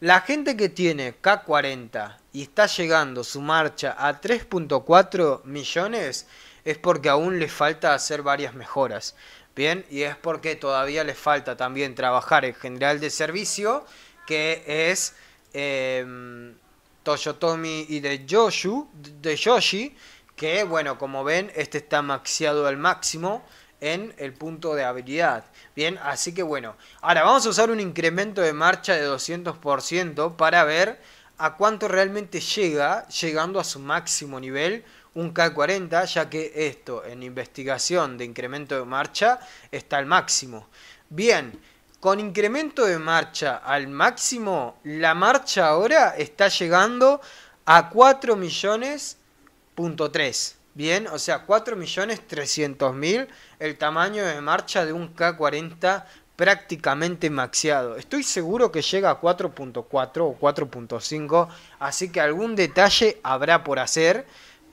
La gente que tiene K40 y está llegando su marcha a 3.4 millones es porque aún le falta hacer varias mejoras. Bien, y es porque todavía le falta también trabajar el general de servicio, que es em, Toyotomi y de, Yoshu, de Yoshi, que bueno, como ven, este está maxiado al máximo, en el punto de habilidad. Bien, así que bueno. Ahora vamos a usar un incremento de marcha de 200% para ver a cuánto realmente llega, llegando a su máximo nivel, un K40, ya que esto en investigación de incremento de marcha está al máximo. Bien, con incremento de marcha al máximo, la marcha ahora está llegando a 4 millones.3 Bien, o sea, 4.300.000 el tamaño de marcha de un K40 prácticamente maxiado. Estoy seguro que llega a 4.4 o 4.5, así que algún detalle habrá por hacer,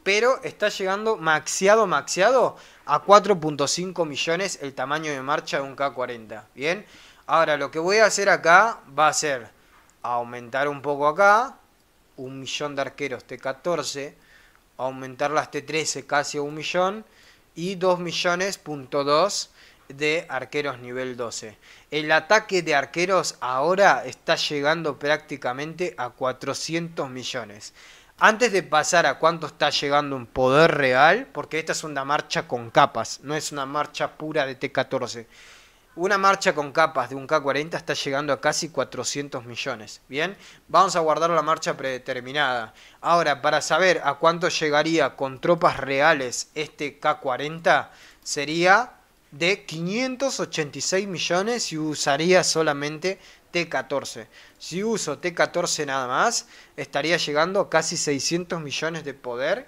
pero está llegando maxiado, maxiado a 4.5 millones el tamaño de marcha de un K40. Bien, ahora lo que voy a hacer acá va a ser aumentar un poco acá, un millón de arqueros T14, aumentar las T13 casi a un millón y 2 millones de arqueros nivel 12. El ataque de arqueros ahora está llegando prácticamente a 400 millones. Antes de pasar a cuánto está llegando un poder real, porque esta es una marcha con capas, no es una marcha pura de T14. Una marcha con capas de un K40 está llegando a casi 400 millones. Bien, vamos a guardar la marcha predeterminada. Ahora, para saber a cuánto llegaría con tropas reales este K40, sería de 586 millones si usaría solamente T14. Si uso T14 nada más, estaría llegando a casi 600 millones de poder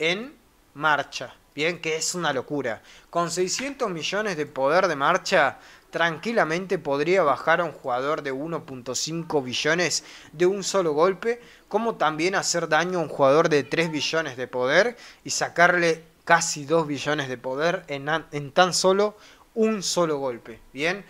en marcha. Bien, que es una locura. Con 600 millones de poder de marcha, tranquilamente podría bajar a un jugador de 1.5 billones de un solo golpe, como también hacer daño a un jugador de 3 billones de poder y sacarle casi 2 billones de poder en, en tan solo un solo golpe. Bien.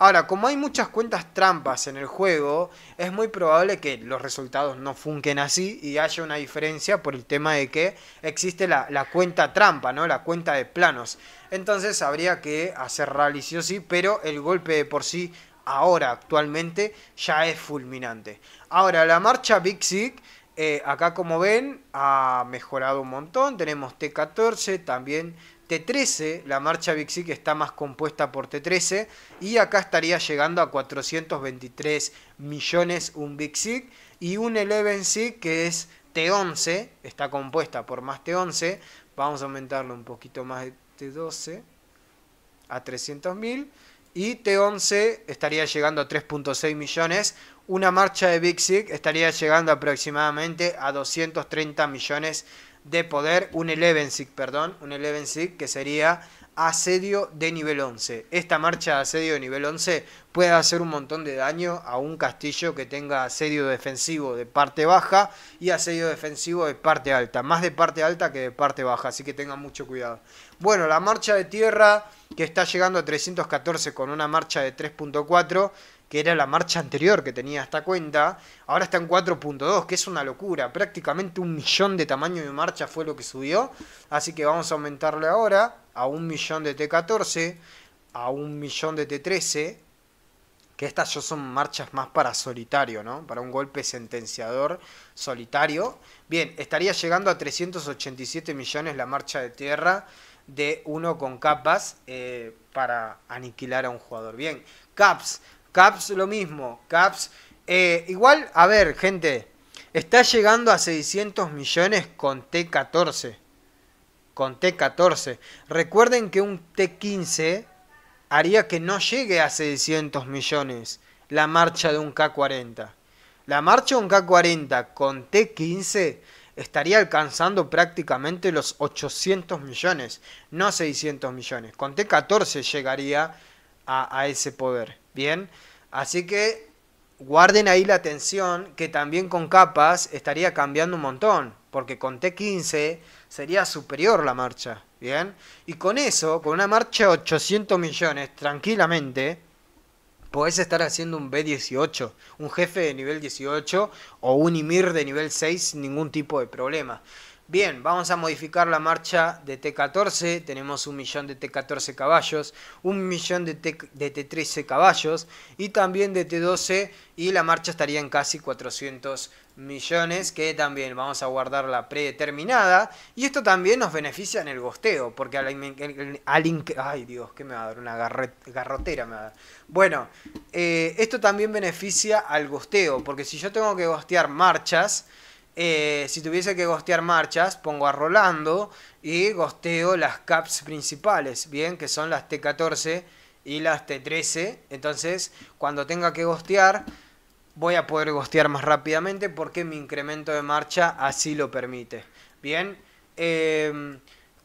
Ahora, como hay muchas cuentas trampas en el juego, es muy probable que los resultados no funquen así y haya una diferencia por el tema de que existe la, cuenta trampa, ¿no? La cuenta de planos. Entonces habría que hacer rally sí pero el golpe de por sí ahora, actualmente, ya es fulminante. Ahora, la marcha Big Sick, eh, acá como ven, ha mejorado un montón. Tenemos T14, también T13, la marcha Bixi que está más compuesta por T13 y acá estaría llegando a 423 millones un Bixi y un 11 SIG que es T11, está compuesta por más T11, vamos a aumentarlo un poquito más de T12 a 300.000 y T11 estaría llegando a 3.6 millones, una marcha de Big Bixi estaría llegando aproximadamente a 230 millones de poder, un Eleven Sig, perdón, un Eleven que sería asedio de nivel 11. Esta marcha de asedio de nivel 11 puede hacer un montón de daño a un castillo que tenga asedio defensivo de parte baja y asedio defensivo de parte alta, más de parte alta que de parte baja, así que tengan mucho cuidado. Bueno, la marcha de tierra que está llegando a 314 con una marcha de 3.4 que era la marcha anterior que tenía esta cuenta, ahora está en 4.2, que es una locura, prácticamente un millón de tamaño de marcha fue lo que subió, así que vamos a aumentarle ahora a un millón de T14, a un millón de T13, que estas ya son marchas más para solitario, ¿no? Para un golpe sentenciador solitario. Bien, estaría llegando a 387 millones la marcha de tierra de uno con capas eh, para aniquilar a un jugador. Bien, caps, Caps lo mismo. Caps. Eh, igual, a ver, gente. Está llegando a 600 millones con T14. Con T14. Recuerden que un T15 haría que no llegue a 600 millones la marcha de un K40. La marcha de un K40 con T15 estaría alcanzando prácticamente los 800 millones, no 600 millones. Con T14 llegaría a ese poder. Bien, así que guarden ahí la atención que también con capas estaría cambiando un montón, porque con T15 sería superior la marcha. Bien, y con eso, con una marcha de 800 millones tranquilamente, podés estar haciendo un B18, un jefe de nivel 18 o un Ymir de nivel 6 sin ningún tipo de problema. Bien, vamos a modificar la marcha de T14, tenemos un millón de T14 caballos, un millón de, T, 13 caballos y también de T12 y la marcha estaría en casi 400 millones que también vamos a guardar la predeterminada y esto también nos beneficia en el gosteo porque al, ay Dios que me va a dar una garrotera bueno eh, esto también beneficia al gosteo porque si yo tengo que gostear marchas eh, si tuviese que gostear marchas, pongo a Rolando y gosteo las caps principales, bien, que son las T14 y las T13. Entonces, cuando tenga que gostear, voy a poder gostear más rápidamente porque mi incremento de marcha así lo permite. Bien. Em,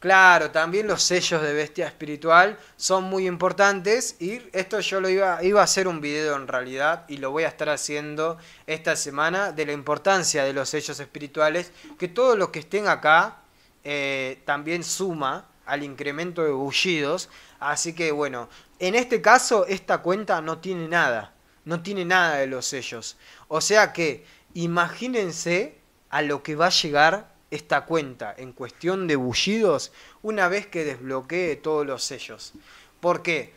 Claro, también los sellos de bestia espiritual son muy importantes y esto yo lo iba, iba a hacer un video en realidad y lo voy a estar haciendo esta semana de la importancia de los sellos espirituales, que todo lo que estén acá eh, también suma al incremento de bullidos, así que bueno, en este caso esta cuenta no tiene nada, no tiene nada de los sellos, o sea que imagínense a lo que va a llegar esta cuenta en cuestión de bullidos una vez que desbloquee todos los sellos. ¿Por qué?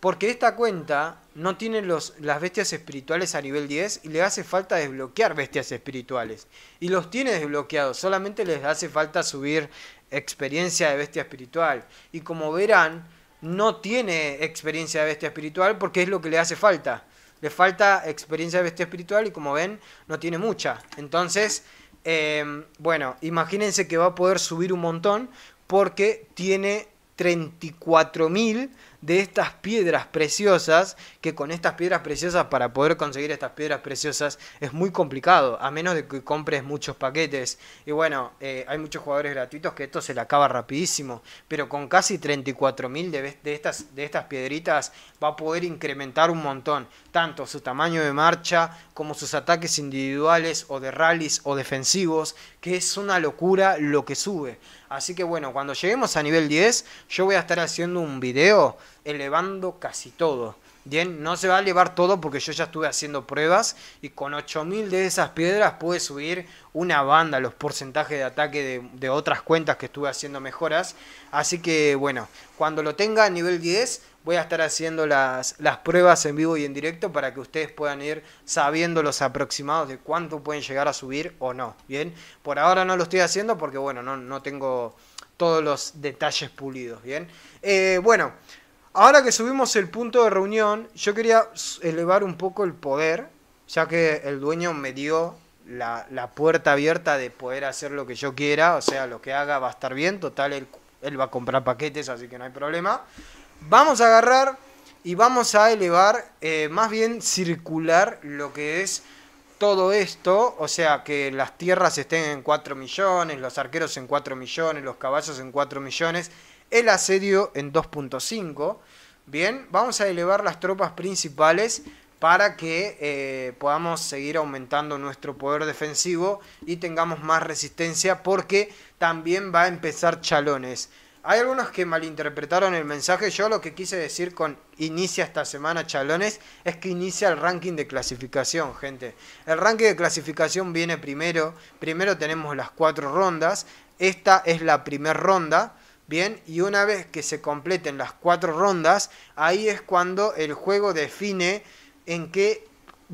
Porque esta cuenta no tiene los, las bestias espirituales a nivel 10 y le hace falta desbloquear bestias espirituales. Y los tiene desbloqueados, solamente les hace falta subir experiencia de bestia espiritual. Y como verán, no tiene experiencia de bestia espiritual porque es lo que le hace falta. Le falta experiencia de bestia espiritual y como ven, no tiene mucha. Entonces, Em, bueno, imagínense que va a poder subir un montón porque tiene 34.000 de estas piedras preciosas, que con estas piedras preciosas, para poder conseguir estas piedras preciosas, es muy complicado, a menos de que compres muchos paquetes. Y bueno, eh, hay muchos jugadores gratuitos que esto se le acaba rapidísimo, pero con casi 34.000 de, estas, de estas piedritas va a poder incrementar un montón, tanto su tamaño de marcha como sus ataques individuales o de rallies o defensivos, que es una locura lo que sube. Así que bueno, cuando lleguemos a nivel 10, yo voy a estar haciendo un video elevando casi todo. Bien, no se va a elevar todo porque yo ya estuve haciendo pruebas y con 8000 de esas piedras pude subir una banda los porcentajes de ataque de, otras cuentas que estuve haciendo mejoras. Así que bueno, cuando lo tenga a nivel 10 voy a estar haciendo las, pruebas en vivo y en directo para que ustedes puedan ir sabiendo los aproximados de cuánto pueden llegar a subir o no. Bien, por ahora no lo estoy haciendo porque, bueno, no, tengo todos los detalles pulidos. Bien, eh, bueno. Ahora que subimos el punto de reunión, yo quería elevar un poco el poder, ya que el dueño me dio la, puerta abierta de poder hacer lo que yo quiera, o sea, lo que haga va a estar bien, total, él, él va a comprar paquetes, así que no hay problema. Vamos a agarrar y vamos a elevar, eh, más bien circular lo que es todo esto, o sea, que las tierras estén en 4 millones, los arqueros en 4 millones, los caballos en 4 millones, el asedio en 2.5. Bien, vamos a elevar las tropas principales para que eh, podamos seguir aumentando nuestro poder defensivo y tengamos más resistencia porque también va a empezar chalones. Hay algunos que malinterpretaron el mensaje. Yo lo que quise decir con inicia esta semana Chalones es que inicia el ranking de clasificación, gente. El ranking de clasificación viene primero. Primero tenemos las cuatro rondas. Esta es la primera ronda. Bien, y una vez que se completen las cuatro rondas, ahí es cuando el juego define en qué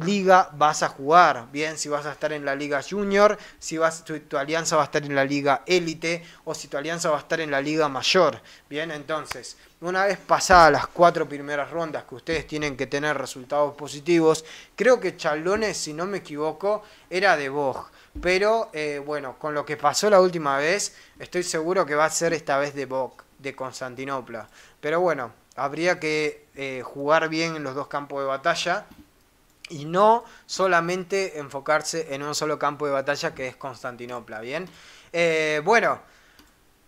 liga vas a jugar, bien, si vas a estar en la liga junior, si vas, tu, alianza va a estar en la liga élite o si tu alianza va a estar en la liga mayor, bien, entonces, una vez pasadas las cuatro primeras rondas que ustedes tienen que tener resultados positivos, creo que Chalones, si no me equivoco, era de Bog, pero eh, bueno, con lo que pasó la última vez, estoy seguro que va a ser esta vez de Bog, de Constantinopla, pero bueno, habría que eh, jugar bien en los dos campos de batalla y no solamente enfocarse en un solo campo de batalla que es Constantinopla, ¿bien? Eh, bueno,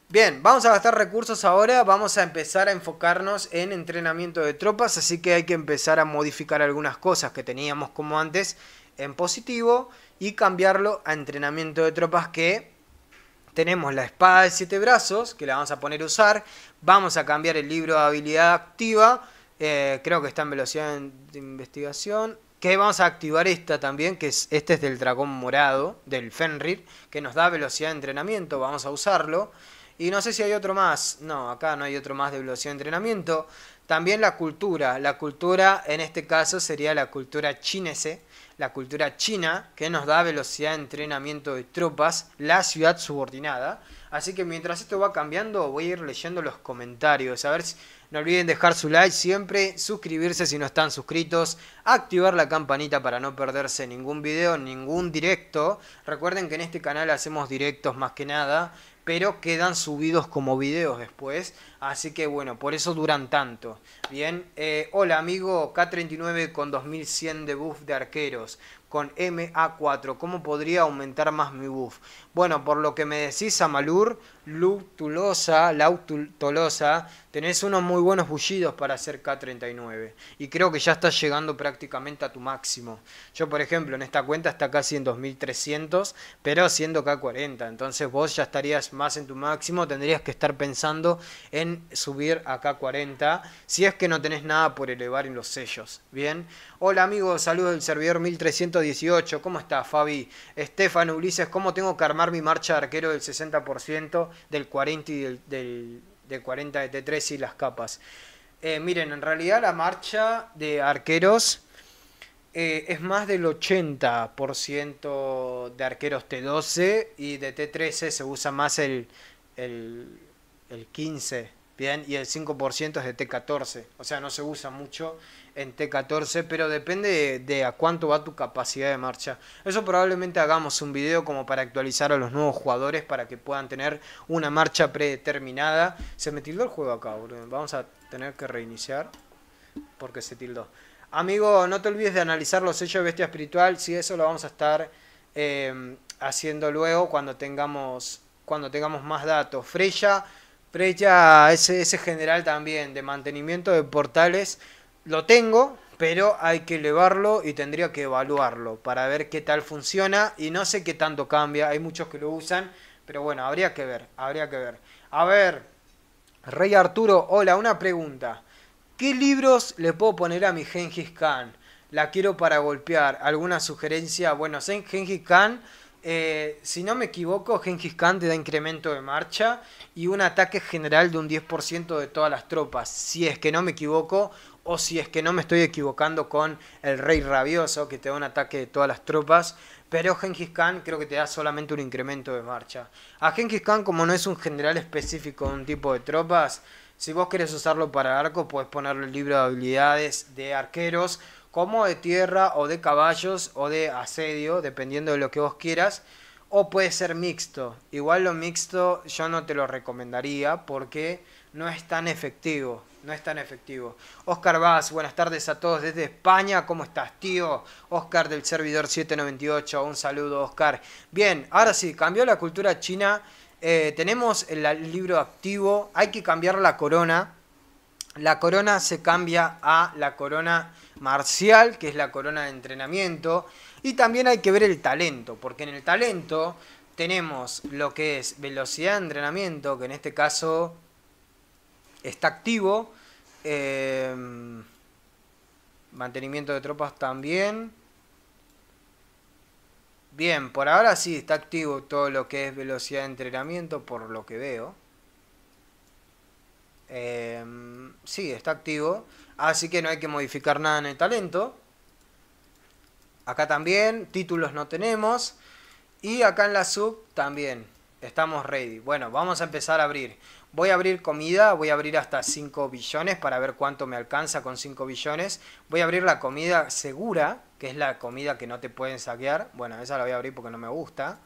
bien, vamos a gastar recursos ahora, vamos a empezar a enfocarnos en entrenamiento de tropas, así que hay que empezar a modificar algunas cosas que teníamos como antes en positivo y cambiarlo a entrenamiento de tropas que tenemos la espada de siete brazos, que la vamos a poner a usar, vamos a cambiar el libro de habilidad activa, eh, creo que está en velocidad de investigación, vamos a activar esta también, que es, este es del dragón morado, del Fenrir, que nos da velocidad de entrenamiento, vamos a usarlo. Y no sé si hay otro más, no, acá no hay otro más de velocidad de entrenamiento. También la cultura, la cultura en este caso sería la cultura chinese, la cultura china, que nos da velocidad de entrenamiento de tropas, la ciudad subordinada. Así que mientras esto va cambiando, voy a ir leyendo los comentarios, a ver si no olviden dejar su like siempre, suscribirse si no están suscritos, activar la campanita para no perderse ningún video, ningún directo. Recuerden que en este canal hacemos directos más que nada, pero quedan subidos como videos después. Así que bueno, por eso duran tanto. Bien, eh, hola amigo K39 con 2100 de buff de arqueros con MA4. ¿Cómo podría aumentar más mi buff? Bueno, por lo que me decís, Amalur, Lutulosa, Lautulosa, tenés unos muy buenos bullidos para hacer K39. Y creo que ya estás llegando prácticamente a tu máximo. Yo, por ejemplo, en esta cuenta está casi en 2300, pero siendo K40. Entonces vos ya estarías más en tu máximo, tendrías que estar pensando en subir a K40, si es que no tenés nada por elevar en los sellos. Bien. Hola amigos, saludos del servidor 1310. 18. ¿Cómo está, Fabi? Estefan Ulises, ¿cómo tengo que armar mi marcha de arquero del 60%, del 40% y del, 40 de T3 y las capas? Eh, miren, en realidad la marcha de arqueros eh, es más del 80% de arqueros T12 y de T13 se usa más el, el, el 15%. Bien, y el 5% es de T14, o sea, no se usa mucho en T14, pero depende de, a cuánto va tu capacidad de marcha. Eso probablemente hagamos un video como para actualizar a los nuevos jugadores para que puedan tener una marcha predeterminada. Se me tildó el juego acá, boludo. Vamos a tener que reiniciar porque se tildó. Amigo, no te olvides de analizar los hechos de bestia espiritual, si eso lo vamos a estar eh, haciendo luego cuando tengamos, cuando tengamos más datos. Freya Precha, ese, ese general también de mantenimiento de portales, lo tengo, pero hay que elevarlo y tendría que evaluarlo para ver qué tal funciona y no sé qué tanto cambia, hay muchos que lo usan, pero bueno, habría que ver, habría que ver. A ver, Rey Arturo, hola, una pregunta. ¿Qué libros le puedo poner a mi Genghis Khan? La quiero para golpear. ¿Alguna sugerencia? Bueno, Genghis Khan eh, si no me equivoco, Genghis Khan te da incremento de marcha y un ataque general de un 10% de todas las tropas. Si es que no me equivoco, o si es que no me estoy equivocando con el Rey Rabioso, que te da un ataque de todas las tropas. Pero Genghis Khan creo que te da solamente un incremento de marcha. A Genghis Khan, como no es un general específico de un tipo de tropas, si vos querés usarlo para arco, podés ponerle el libro de habilidades de arqueros como de tierra o de caballos o de asedio, dependiendo de lo que vos quieras, o puede ser mixto. Igual lo mixto yo no te lo recomendaría porque no es tan efectivo, no es tan efectivo. Oscar Vaz, buenas tardes a todos desde España, ¿cómo estás, tío? Oscar del servidor 798, un saludo, Oscar. Bien, ahora sí, cambió la cultura china, eh, tenemos el libro activo, hay que cambiar la corona. La corona se cambia a la corona marcial, que es la corona de entrenamiento, y también hay que ver el talento, porque en el talento tenemos lo que es velocidad de entrenamiento, que en este caso está activo, em, mantenimiento de tropas también. Bien, por ahora sí está activo todo lo que es velocidad de entrenamiento, por lo que veo. Em, sí, está activo. Así que no hay que modificar nada en el talento. Acá también, títulos no tenemos. Y acá en la sub también, estamos ready. Bueno, vamos a empezar a abrir. Voy a abrir comida, voy a abrir hasta 5 billones para ver cuánto me alcanza con 5 billones. Voy a abrir la comida segura, que es la comida que no te pueden saquear. Bueno, esa la voy a abrir porque no me gusta.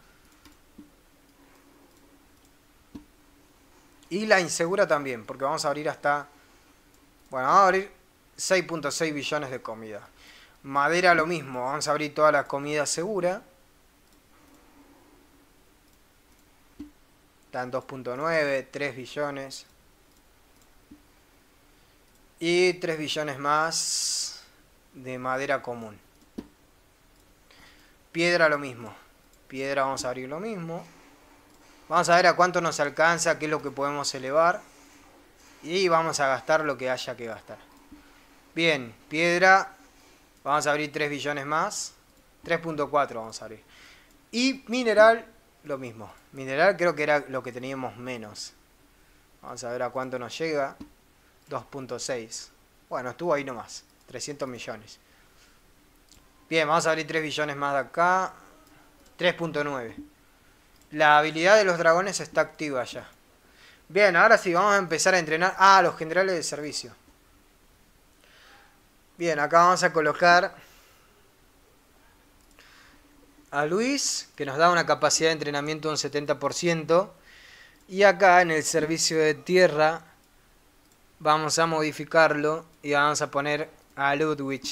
Y la insegura también, porque vamos a abrir hasta... Bueno, vamos a abrir 6.6 billones de comida. Madera lo mismo, vamos a abrir toda la comida segura. Están 2.9, 3 billones. Y 3 billones más de madera común. Piedra lo mismo. Piedra vamos a abrir lo mismo. Vamos a ver a cuánto nos alcanza, qué es lo que podemos elevar. Y vamos a gastar lo que haya que gastar. Bien, piedra. Vamos a abrir 3 billones más. 3.4 vamos a abrir. Y mineral, lo mismo. Mineral creo que era lo que teníamos menos. Vamos a ver a cuánto nos llega. 2.6. Bueno, estuvo ahí nomás. 300 millones. Bien, vamos a abrir 3 billones más de acá. 3.9. La habilidad de los dragones está activa ya. Bien, ahora sí, vamos a empezar a entrenar. a ah, los generales de servicio. Bien, acá vamos a colocar a Luis, que nos da una capacidad de entrenamiento de un 70%. Y acá en el servicio de tierra vamos a modificarlo y vamos a poner a Ludwig,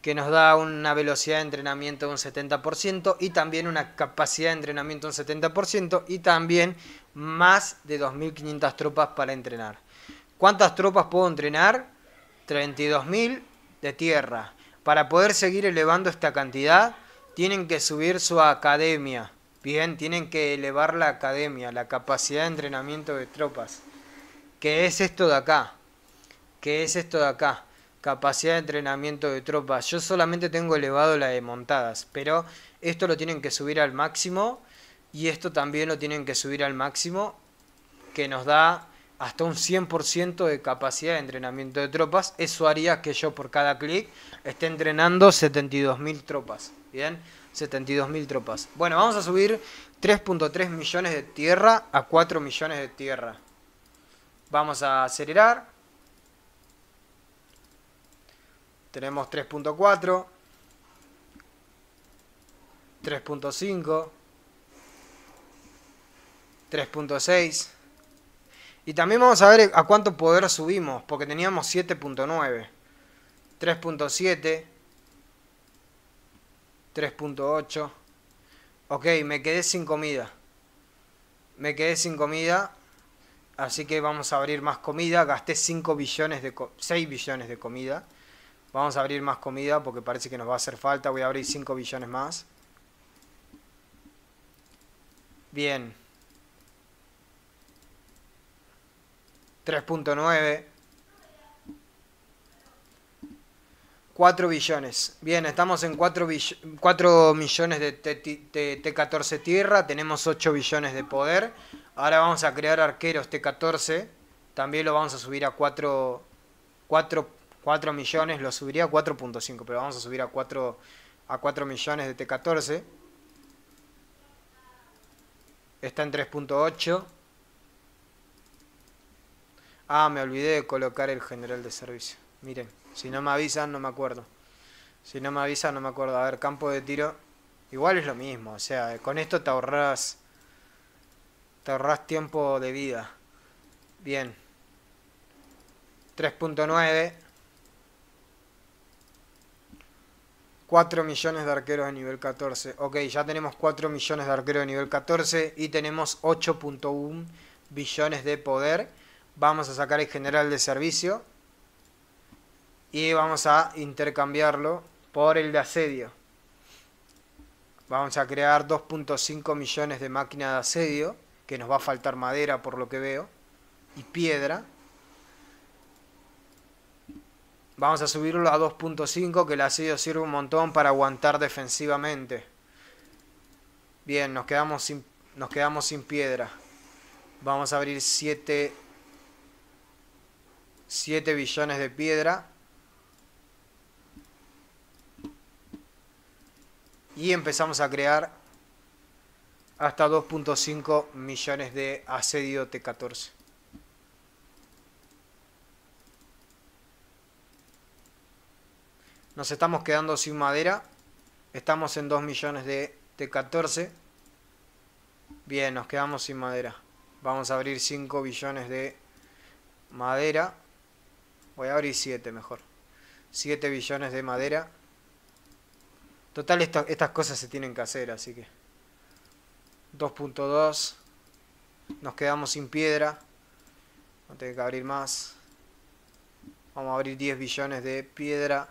que nos da una velocidad de entrenamiento de un 70% y también una capacidad de entrenamiento de un 70% y también más de 2.500 tropas para entrenar. ¿Cuántas tropas puedo entrenar? 32.000 de tierra. Para poder seguir elevando esta cantidad, tienen que subir su academia. Bien, tienen que elevar la academia, la capacidad de entrenamiento de tropas. ¿Qué es esto de acá? ¿Qué es esto de acá? Capacidad de entrenamiento de tropas. Yo solamente tengo elevado la de montadas, pero esto lo tienen que subir al máximo y esto también lo tienen que subir al máximo, que nos da hasta un 100% de capacidad de entrenamiento de tropas. Eso haría que yo por cada clic esté entrenando 72.000 tropas. Bien, 72.000 tropas. Bueno, vamos a subir 3.3 millones de tierra a 4 millones de tierra. Vamos a acelerar. Tenemos 3.4. 3.5. 3.6. Y también vamos a ver a cuánto poder subimos, porque teníamos 7.9, 3.7, 3.8. Ok, me quedé sin comida. Me quedé sin comida, así que vamos a abrir más comida. Gasté 5 billones de 6 billones de comida. Vamos a abrir más comida porque parece que nos va a hacer falta. Voy a abrir 5 billones más. Bien. 3.9. 4 billones. Bien, estamos en 4, 4 millones de T14 tierra, tenemos 8 billones de poder. Ahora vamos a crear arqueros T14, también lo vamos a subir a 4, millones, lo subiría a 4.5, pero vamos a subir a 4, a 4 millones de T14. Está en 3.8. Ah, me olvidé de colocar el general de servicio. Miren, si no me avisan, no me acuerdo. Si no me avisan, no me acuerdo. A ver, campo de tiro. Igual es lo mismo. O sea, con esto te ahorras. Te tiempo de vida. Bien. 3.9. 4 millones de arqueros de nivel 14. Ok, ya tenemos 4 millones de arqueros de nivel 14 y tenemos 8.1 billones de poder vamos a sacar el general de servicio y vamos a intercambiarlo por el de asedio. Vamos a crear 2.5 millones de máquinas de asedio, que nos va a faltar madera por lo que veo, y piedra. Vamos a subirlo a 2.5, que el asedio sirve un montón para aguantar defensivamente. Bien, nos quedamos sin, nos quedamos sin piedra. Vamos a abrir 7 7 billones de piedra. Y empezamos a crear hasta 2.5 millones de asedio T14. Nos estamos quedando sin madera. Estamos en 2 millones de T14. Bien, nos quedamos sin madera. Vamos a abrir 5 billones de madera. Voy a abrir 7 mejor. 7 billones de madera. Total, estas cosas se tienen que hacer, así que... 2.2. Nos quedamos sin piedra. No tengo que abrir más. Vamos a abrir 10 billones de piedra.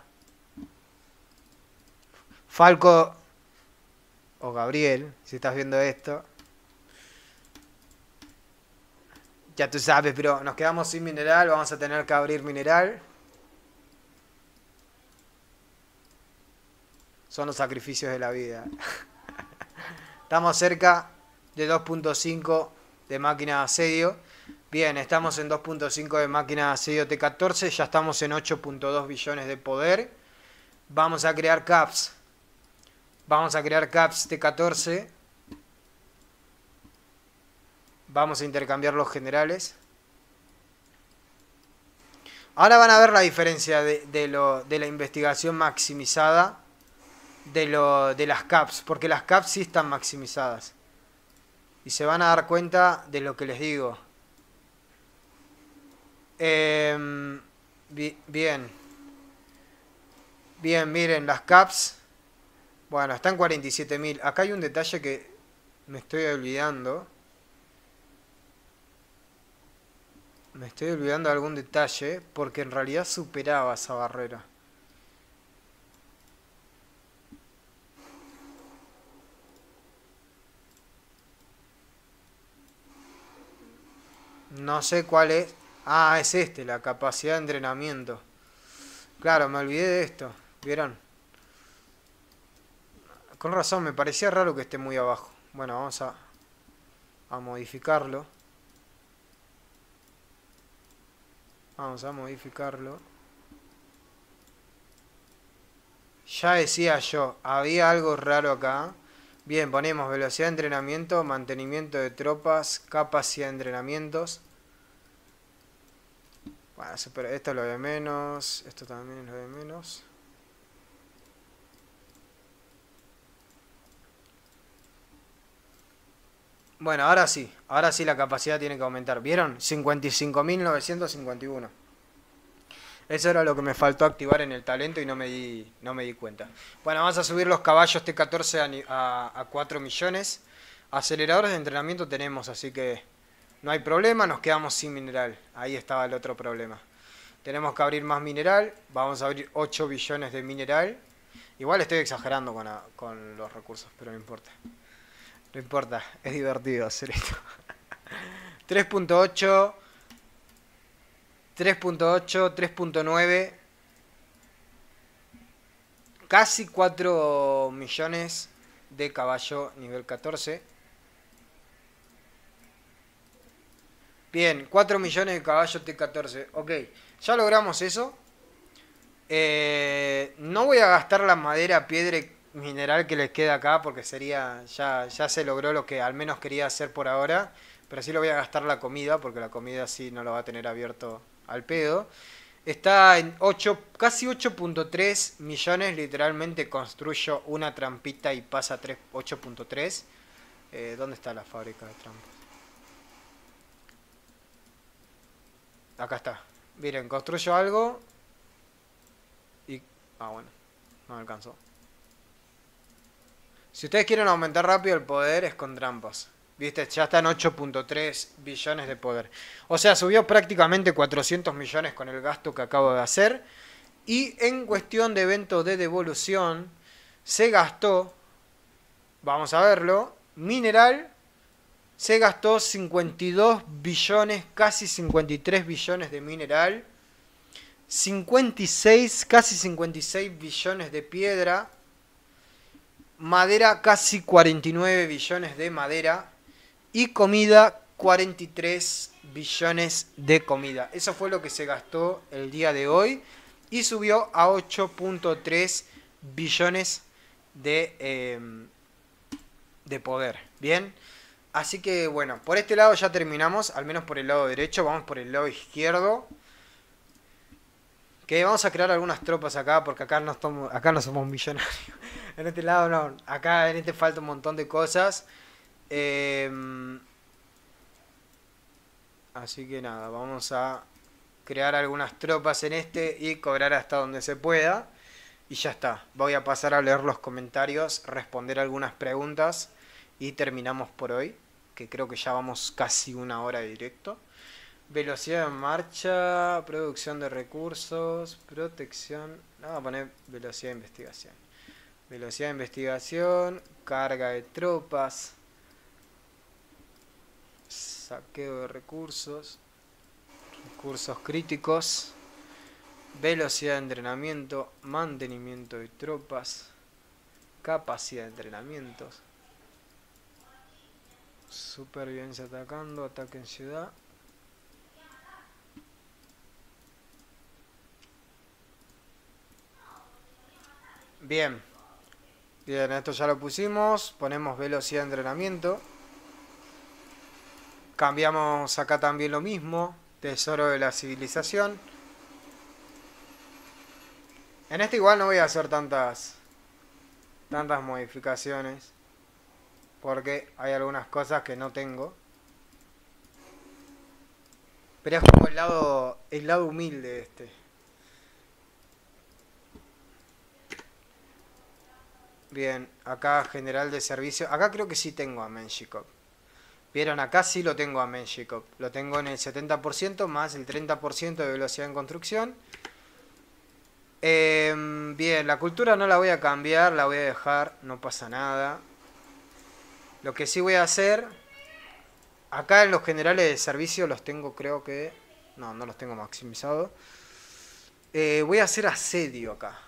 Falco o Gabriel, si estás viendo esto, Ya tú sabes, pero nos quedamos sin mineral, vamos a tener que abrir mineral. Son los sacrificios de la vida. estamos cerca de 2.5 de máquina de asedio. Bien, estamos en 2.5 de máquina de asedio T14, ya estamos en 8.2 billones de poder. Vamos a crear caps. Vamos a crear caps T14 Vamos a intercambiar los generales. Ahora van a ver la diferencia de, la investigación maximizada de, las caps, porque las caps sí están maximizadas. Y se van a dar cuenta de lo que les digo. Em, bien. Bien, miren, las caps. Bueno, están 47.000. Acá hay un detalle que me estoy olvidando. Me estoy olvidando de algún detalle, porque en realidad superaba esa barrera. No sé cuál es. Ah, es este, la capacidad de entrenamiento. Claro, me olvidé de esto. ¿Vieron? Con razón, me parecía raro que esté muy abajo. Bueno, vamos a, a modificarlo. Vamos a modificarlo. Ya decía yo, había algo raro acá. Bien, ponemos velocidad de entrenamiento, mantenimiento de tropas, capacidad de entrenamientos. Bueno, esto lo de menos, esto también lo de menos. Bueno, ahora sí, ahora sí la capacidad tiene que aumentar. ¿Vieron? 55.951. Eso era lo que me faltó activar en el talento y no me di, no me di cuenta. Bueno, vamos a subir los caballos T14 a, 4 millones. Aceleradores de entrenamiento tenemos, así que no hay problema, nos quedamos sin mineral. Ahí estaba el otro problema. Tenemos que abrir más mineral, vamos a abrir 8 billones de mineral. Igual estoy exagerando con, con los recursos, pero no importa. No importa, es divertido hacer esto. 3.8, 3.8, 3.9, casi 4 millones de caballo nivel 14. Bien, 4 millones de caballo T14. Ok, ya logramos eso. Eh, no voy a gastar la madera, piedra mineral que les queda acá porque sería ya, ya se logró lo que al menos quería hacer por ahora, pero sí lo voy a gastar la comida porque la comida sí no lo va a tener abierto al pedo. Está en 8, casi 8.3 millones, literalmente construyo una trampita y pasa 8.3. Eh, ¿Dónde está la fábrica de trampas? Acá está. Miren, construyo algo y... Ah, bueno, no alcanzó. Si ustedes quieren aumentar rápido el poder es con trampas. ¿Viste? Ya están 8.3 billones de poder. O sea, subió prácticamente 400 millones con el gasto que acabo de hacer. Y en cuestión de eventos de devolución, se gastó, vamos a verlo, mineral, se gastó 52 billones, casi 53 billones de mineral, 56, casi 56 billones de piedra, madera casi 49 billones de madera y comida 43 billones de comida. Eso fue lo que se gastó el día de hoy y subió a 8.3 billones de, em, de poder. Bien, así que bueno, por este lado ya terminamos, al menos por el lado derecho, vamos por el lado izquierdo. Que vamos a crear algunas tropas acá porque acá no, estamos, acá no somos millonarios en este lado no. Acá en este falta un montón de cosas. Em, así que nada, vamos a crear algunas tropas en este y cobrar hasta donde se pueda. Y ya está. Voy a pasar a leer los comentarios, responder algunas preguntas y terminamos por hoy. Que creo que ya vamos casi una hora de directo. Velocidad en marcha, producción de recursos, protección. No, voy a poner velocidad de investigación. Velocidad de investigación, carga de tropas, saqueo de recursos, recursos críticos, velocidad de entrenamiento, mantenimiento de tropas, capacidad de entrenamientos, supervivencia atacando, ataque en ciudad. Bien. Bien, esto ya lo pusimos. Ponemos velocidad de entrenamiento. Cambiamos acá también lo mismo. Tesoro de la civilización. En este igual no voy a hacer tantas tantas modificaciones porque hay algunas cosas que no tengo. Pero es como el lado el lado humilde este. Bien, acá general de servicio. Acá creo que sí tengo a Menshikov. Vieron, acá sí lo tengo a Menshikov. Lo tengo en el 70% más el 30% de velocidad en construcción. Em, bien, la cultura no la voy a cambiar, la voy a dejar, no pasa nada. Lo que sí voy a hacer... Acá en los generales de servicio los tengo, creo que... No, no los tengo maximizados. Eh, voy a hacer asedio acá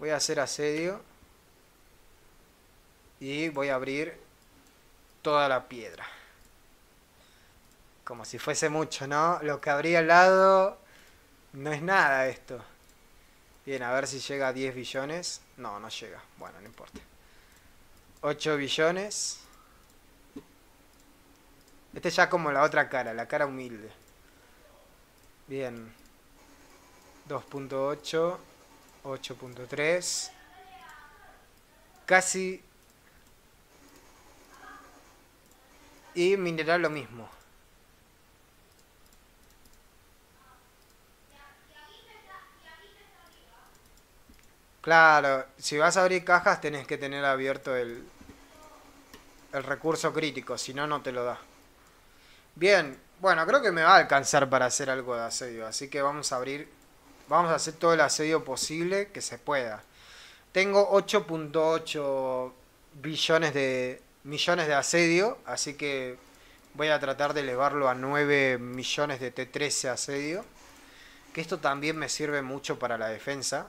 voy a hacer asedio y voy a abrir toda la piedra. Como si fuese mucho, ¿no? Lo que habría al lado no es nada esto. Bien, a ver si llega a 10 billones. No, no llega. Bueno, no importa. 8 billones. Este ya como la otra cara, la cara humilde. Bien. 2.8. 8.3. Casi. Y mineral lo mismo. Claro, si vas a abrir cajas tenés que tener abierto el, el recurso crítico, si no, no te lo da. Bien, bueno, creo que me va a alcanzar para hacer algo de asedio, así que vamos a abrir Vamos a hacer todo el asedio posible que se pueda. Tengo 8.8 billones de millones de asedio, así que voy a tratar de elevarlo a 9 millones de T13 asedio. Que esto también me sirve mucho para la defensa.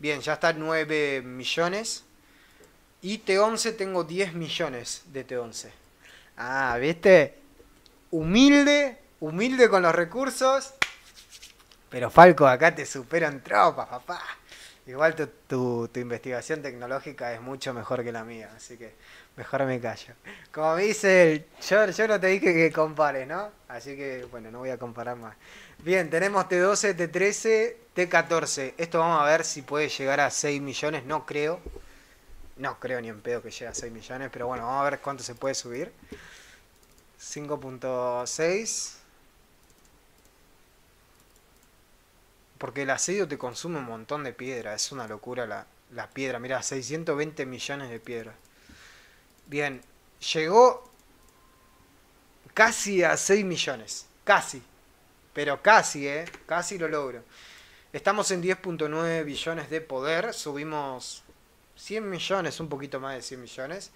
Bien, ya está 9 millones. Y T11 tengo 10 millones de T11. Ah, ¿viste? Humilde, humilde con los recursos. Pero Falco, acá te superan tropas, papá. Igual tu, investigación tecnológica es mucho mejor que la mía, así que mejor me callo. Como me dice el, yo, yo no te dije que compares, ¿no? Así que bueno, no voy a comparar más. Bien, tenemos T12, T13, T14. Esto vamos a ver si puede llegar a 6 millones, no creo. No creo ni en pedo que llegue a 6 millones, pero bueno, vamos a ver cuánto se puede subir. 5.6. Porque el asedio te consume un montón de piedra. Es una locura la, la piedra. Mira, 620 millones de piedra. Bien, llegó casi a 6 millones. Casi. Pero casi, ¿eh? Casi lo logro. Estamos en 10.9 billones de poder. Subimos 100 millones, un poquito más de 100 millones.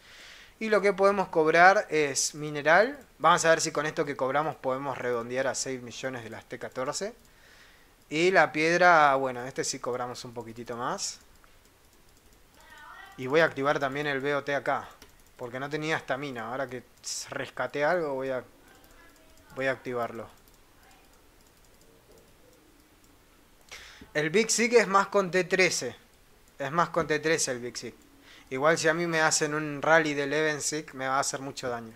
Y lo que podemos cobrar es mineral. Vamos a ver si con esto que cobramos podemos redondear a 6 millones de las T14. Y la piedra, bueno, este sí cobramos un poquitito más. Y voy a activar también el BOT acá. Porque no tenía estamina. Ahora que rescate algo voy a, voy a activarlo. El Big Sick es más con T13. Es más con T13 el Big Sick. Igual si a mí me hacen un rally de 11 Sick me va a hacer mucho daño.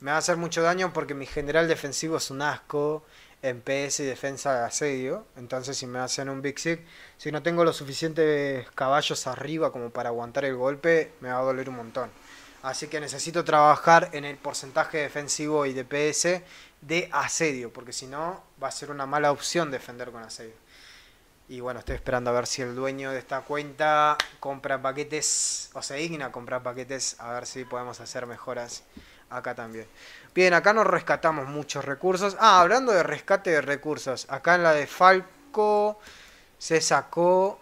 Me va a hacer mucho daño porque mi general defensivo es un asco en PS y defensa de asedio. Entonces, si me hacen un Big Sick, si no tengo los suficientes caballos arriba como para aguantar el golpe, me va a doler un montón. Así que necesito trabajar en el porcentaje defensivo y de PS de asedio, porque si no, va a ser una mala opción defender con asedio. Y bueno, estoy esperando a ver si el dueño de esta cuenta compra paquetes, o se digna comprar paquetes, a ver si podemos hacer mejoras acá también. Bien, acá no rescatamos muchos recursos. Ah, hablando de rescate de recursos. Acá en la de Falco se sacó...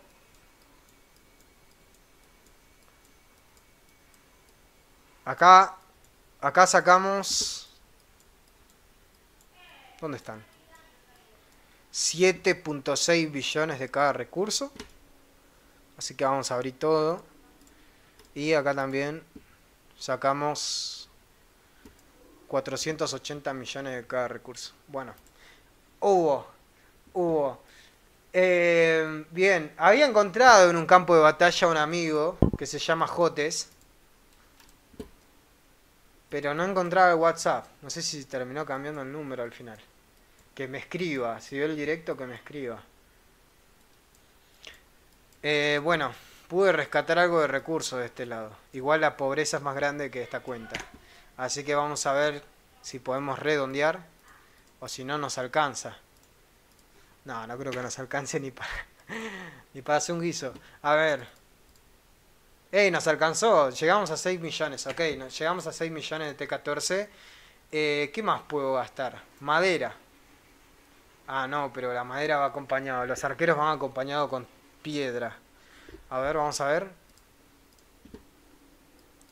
Acá, acá sacamos... ¿Dónde están? 7.6 billones de cada recurso. Así que vamos a abrir todo. Y acá también sacamos 480 millones de cada recurso. Bueno, hubo, hubo. Eh, bien, había encontrado en un campo de batalla un amigo que se llama Jotes, pero no encontraba el WhatsApp. No sé si terminó cambiando el número al final. Que me escriba, si vio el directo, que me escriba. Eh, bueno, pude rescatar algo de recursos de este lado. Igual la pobreza es más grande que esta cuenta. Así que vamos a ver si podemos redondear o si no nos alcanza. No, no creo que nos alcance ni para, ni para hacer un guiso. A ver. ¡Ey! Nos alcanzó. Llegamos a 6 millones. Ok, llegamos a 6 millones de T14. Eh, ¿Qué más puedo gastar? Madera. Ah, no, pero la madera va acompañada. Los arqueros van acompañados con piedra. A ver, vamos a ver.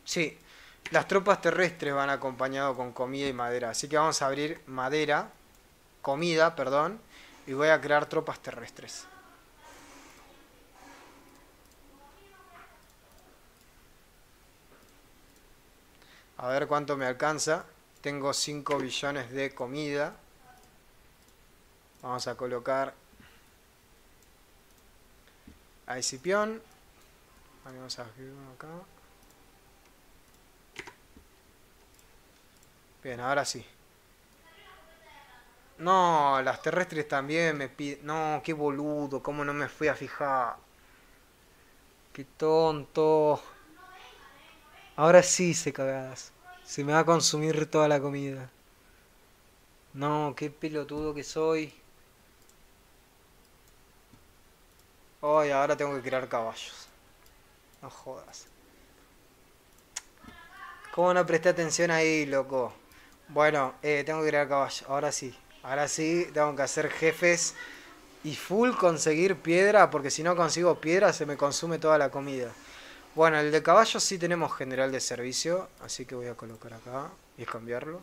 Sí, las tropas terrestres van acompañado con comida y madera. Así que vamos a abrir madera, comida, perdón, y voy a crear tropas terrestres. A ver cuánto me alcanza. Tengo 5 billones de comida. Vamos a colocar a Escipión. Vamos a acá. Bien, ahora sí. No, las terrestres también me piden... No, qué boludo, cómo no me fui a fijar. Qué tonto. Ahora sí se cagadas. Se me va a consumir toda la comida. No, qué pelotudo que soy. Ay, ahora tengo que criar caballos. No jodas. ¿Cómo no presté atención ahí, loco? Bueno, eh, tengo que ir al caballo, ahora sí. Ahora sí, tengo que hacer jefes y full conseguir piedra, porque si no consigo piedra se me consume toda la comida. Bueno, el de caballos sí tenemos general de servicio, así que voy a colocar acá y cambiarlo.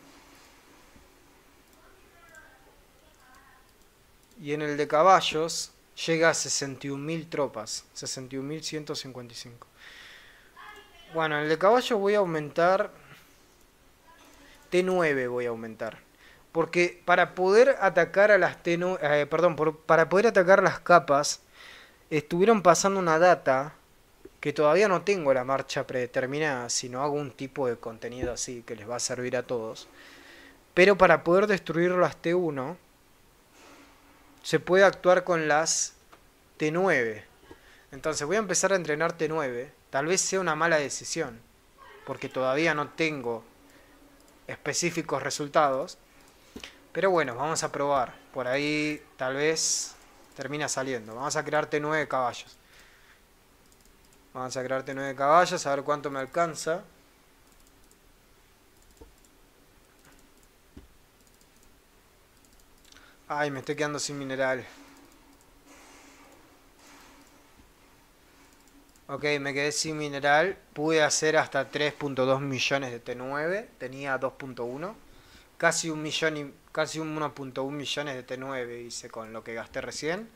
Y en el de caballos llega a 61.000 tropas, 61.155. Bueno, el de caballos voy a aumentar T9 voy a aumentar. Porque para poder atacar a las T9, eh, perdón, para poder atacar las capas, estuvieron pasando una data que todavía no tengo la marcha predeterminada, sino hago un tipo de contenido así que les va a servir a todos. Pero para poder destruir las T1, se puede actuar con las T9. Entonces voy a empezar a entrenar T9. Tal vez sea una mala decisión, porque todavía no tengo específicos resultados. Pero bueno, vamos a probar. Por ahí tal vez termina saliendo. Vamos a crearte nueve caballos. Vamos a crearte nueve caballos, a ver cuánto me alcanza. Ay, me estoy quedando sin mineral. Ok, me quedé sin mineral. Pude hacer hasta 3.2 millones de T9. Tenía 2.1. Casi un millón y. casi 1.1 millones de T9 hice con lo que gasté recién.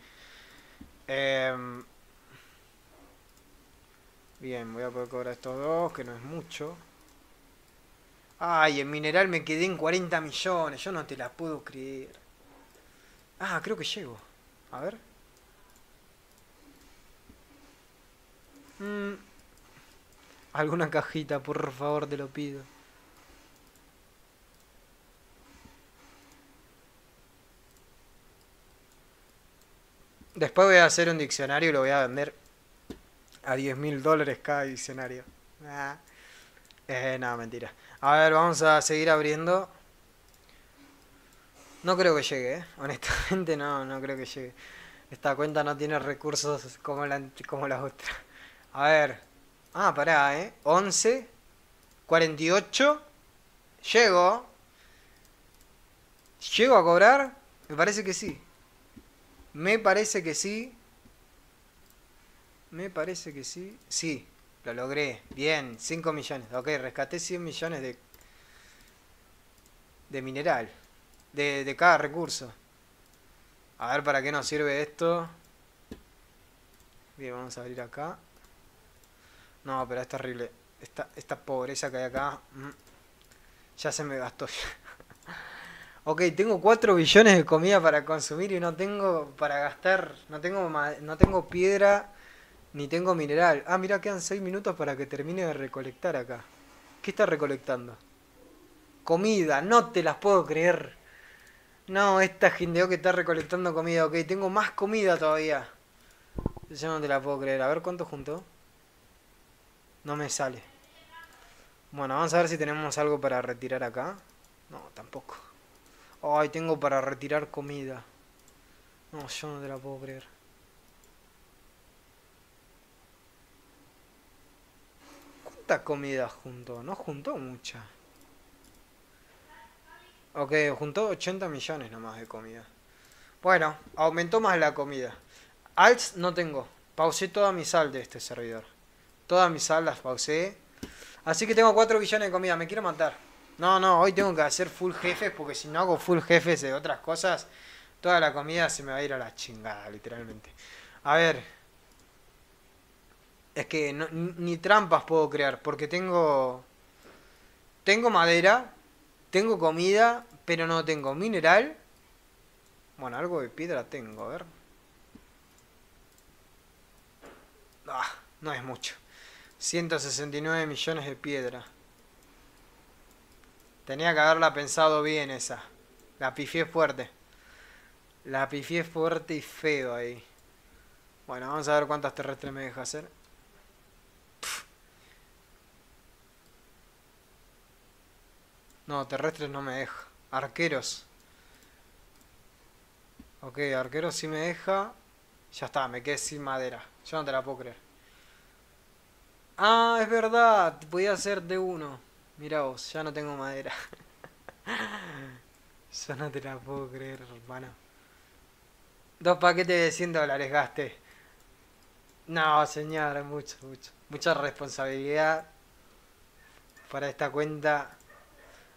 Em, bien, voy a poder cobrar estos dos, que no es mucho. Ay, en mineral me quedé en 40 millones. Yo no te las puedo creer. Ah, creo que llego. A ver. Mm. Alguna cajita, por favor, te lo pido. Después voy a hacer un diccionario y lo voy a vender a 10 mil dólares cada diccionario. Ah. Eh, no, mentira. A ver, vamos a seguir abriendo. No creo que llegue, eh. honestamente no, no creo que llegue. Esta cuenta no tiene recursos como la, como la otra. A ver. Ah, pará, ¿eh? 11. 48. Llego. ¿Llego a cobrar? Me parece que sí. Me parece que sí. Me parece que sí. Sí, lo logré. Bien, 5 millones. Ok, rescaté 100 millones de... De mineral. De, de cada recurso. A ver para qué nos sirve esto. Bien, vamos a abrir acá. No, pero es terrible. Esta, pobreza que hay acá. Mm, ya se me gastó. ok, tengo 4 billones de comida para consumir y no tengo para gastar. No tengo, no tengo piedra ni tengo mineral. Ah, mira, quedan 6 minutos para que termine de recolectar acá. ¿Qué está recolectando? Comida, no te las puedo creer. No, esta gindeo que está recolectando comida. Ok, tengo más comida todavía. Yo no te la puedo creer. A ver cuánto junto. No me sale. Bueno, vamos a ver si tenemos algo para retirar acá. No, tampoco. Ay, tengo para retirar comida. No, yo no te la puedo creer. ¿Cuánta comida juntó? No juntó mucha. Ok, juntó 80 millones nomás de comida. Bueno, aumentó más la comida. Alts no tengo. Pausé toda mi sal de este servidor. Todas mis alas pausé. Así que tengo 4 billones de comida, me quiero matar. No, no, hoy tengo que hacer full jefes porque si no hago full jefes de otras cosas, toda la comida se me va a ir a la chingada, literalmente. A ver. Es que ni trampas puedo crear porque tengo... Tengo madera, tengo comida, pero no tengo mineral. Bueno, algo de piedra tengo, a ver. Ah, no es mucho. 169 millones de piedra. Tenía que haberla pensado bien esa. La pifié fuerte. La pifié fuerte y feo ahí. Bueno, vamos a ver cuántas terrestres me deja hacer. No, terrestres no me deja. Arqueros. Ok, arqueros sí me deja. Ya está, me quedé sin madera. Yo no te la puedo creer. Ah, es verdad, podía hacer de uno. Mira vos, ya no tengo madera. Ya no te la puedo creer, hermano. Dos paquetes de 100 dólares gasté. No, señor, mucho, mucho. Mucha responsabilidad para esta cuenta.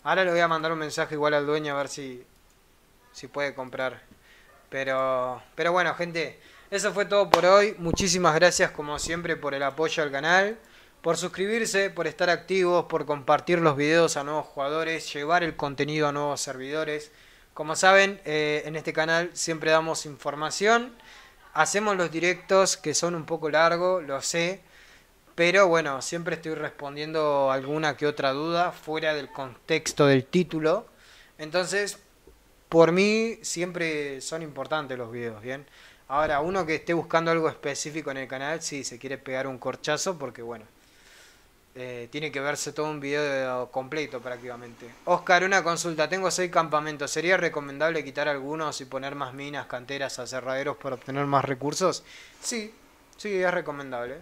Ahora le voy a mandar un mensaje igual al dueño a ver si, si puede comprar. Pero, pero bueno, gente. Eso fue todo por hoy. Muchísimas gracias como siempre por el apoyo al canal, por suscribirse, por estar activos, por compartir los videos a nuevos jugadores, llevar el contenido a nuevos servidores. Como saben, eh, en este canal siempre damos información. Hacemos los directos que son un poco largos, lo sé. Pero bueno, siempre estoy respondiendo alguna que otra duda fuera del contexto del título. Entonces, por mí siempre son importantes los videos, ¿bien? Ahora, uno que esté buscando algo específico en el canal, si sí, se quiere pegar un corchazo, porque bueno, eh, tiene que verse todo un video completo prácticamente. Oscar, una consulta. Tengo seis campamentos. ¿Sería recomendable quitar algunos y poner más minas, canteras, aserraderos para obtener más recursos? Sí, sí, es recomendable.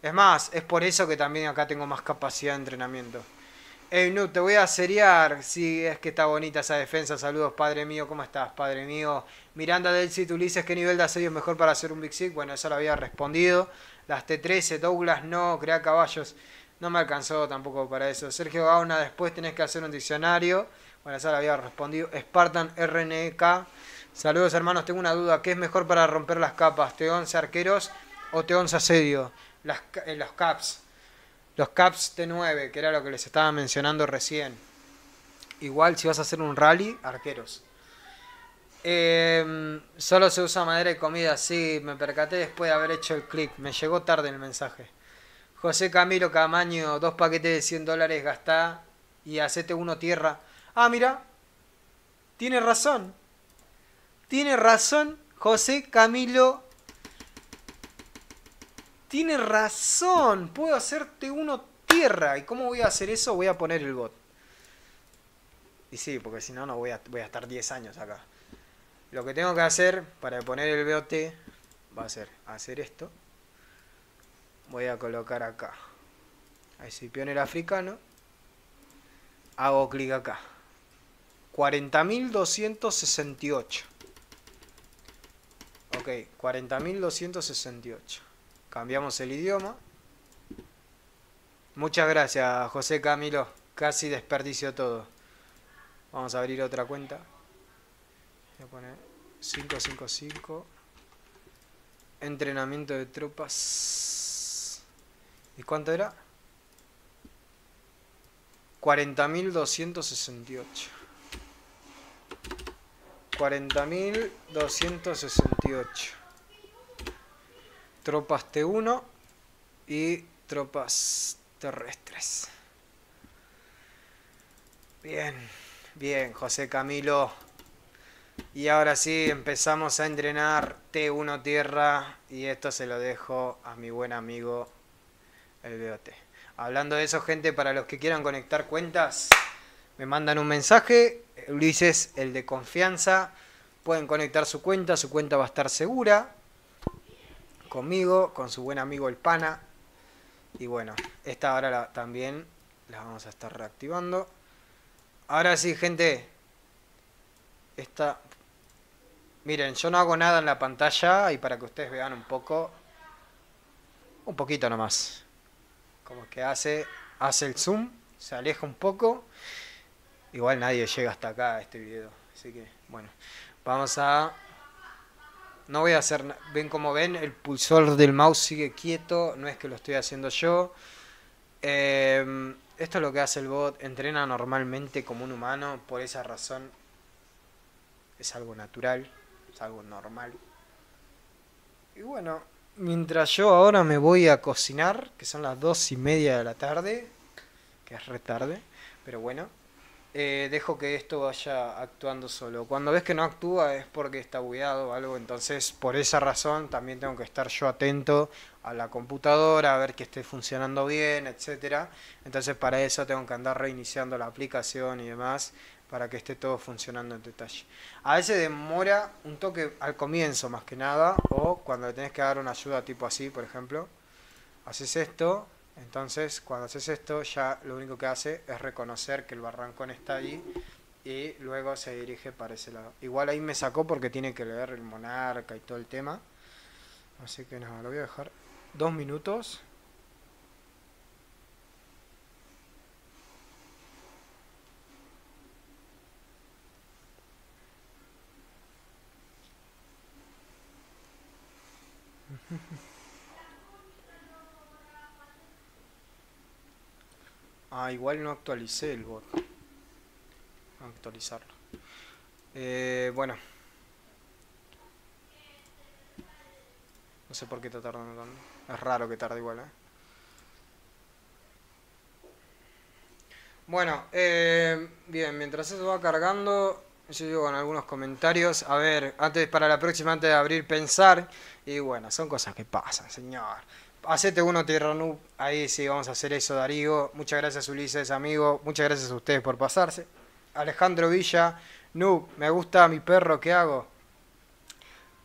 Es más, es por eso que también acá tengo más capacidad de entrenamiento. Ey, no, te voy a seriar si es que está bonita esa defensa. Saludos, padre mío. ¿Cómo estás, padre mío? Miranda del ¿tú dices ¿qué nivel de asedio es mejor para hacer un Big Six? Bueno, esa lo había respondido. Las T13, Douglas, no, crea caballos. No me alcanzó tampoco para eso. Sergio Gauna, después tenés que hacer un diccionario. Bueno, ya lo había respondido. Spartan RNK. Saludos, hermanos. Tengo una duda. ¿Qué es mejor para romper las capas? ¿T11 arqueros o T11 asedio? Las, eh, los caps. Los caps T9, que era lo que les estaba mencionando recién. Igual si vas a hacer un rally, arqueros. Em, solo se usa madera y comida, sí, me percaté después de haber hecho el clic, me llegó tarde el mensaje. José Camilo Camaño, dos paquetes de 100 dólares gastá y hacete uno tierra. Ah, mira, tiene razón. Tiene razón José Camilo tiene razón, puedo hacerte uno tierra. ¿Y cómo voy a hacer eso? Voy a poner el bot. Y sí, porque si no, no voy a, estar 10 años acá. Lo que tengo que hacer para poner el bot va a ser hacer esto. Voy a colocar acá. Ahí soy pionero africano. Hago clic acá. 40.268. Ok, 40.268. Cambiamos el idioma. Muchas gracias, José Camilo. Casi desperdicio todo. Vamos a abrir otra cuenta. Voy a poner 555. Entrenamiento de tropas. ¿Y cuánto era? 40.268. 40.268 tropas T1 y tropas terrestres. Bien, bien, José Camilo. Y ahora sí, empezamos a entrenar T1 Tierra y esto se lo dejo a mi buen amigo el BOT. Hablando de eso, gente, para los que quieran conectar cuentas, me mandan un mensaje. Ulises, el de confianza, pueden conectar su cuenta, su cuenta va a estar segura conmigo, con su buen amigo el Pana. Y bueno, esta ahora también la vamos a estar reactivando. Ahora sí, gente. Esta... Miren, yo no hago nada en la pantalla y para que ustedes vean un poco... Un poquito nomás. Como que hace, hace el zoom, se aleja un poco. Igual nadie llega hasta acá a este video. Así que, bueno, vamos a no voy a hacer nada. Ven como ven, el pulsor del mouse sigue quieto, no es que lo estoy haciendo yo. Em, esto es lo que hace el bot, entrena normalmente como un humano, por esa razón es algo natural, es algo normal. Y bueno, mientras yo ahora me voy a cocinar, que son las dos y media de la tarde, que es retarde, pero bueno. Eh, dejo que esto vaya actuando solo. Cuando ves que no actúa es porque está bugueado o algo, entonces por esa razón también tengo que estar yo atento a la computadora, a ver que esté funcionando bien, etcétera. Entonces para eso tengo que andar reiniciando la aplicación y demás para que esté todo funcionando en detalle. A veces demora un toque al comienzo más que nada o cuando le tenés que dar una ayuda tipo así, por ejemplo. Haces esto, entonces, cuando haces esto, ya lo único que hace es reconocer que el barrancón está allí y luego se dirige para ese lado. Igual ahí me sacó porque tiene que leer el monarca y todo el tema. Así que nada, no, lo voy a dejar dos minutos. Ah, igual no actualicé el bot. actualizarlo. Eh, bueno. No sé por qué está tardando tanto. Es raro que tarde igual, ¿eh? Bueno, eh, bien, mientras eso va cargando, yo digo con algunos comentarios. A ver, antes para la próxima, antes de abrir, pensar. Y bueno, son cosas que pasan, señor. Hacete uno, Tierra Noob. Ahí sí, vamos a hacer eso, Darío. Muchas gracias, Ulises, amigo. Muchas gracias a ustedes por pasarse. Alejandro Villa, Noob, me gusta mi perro, ¿qué hago?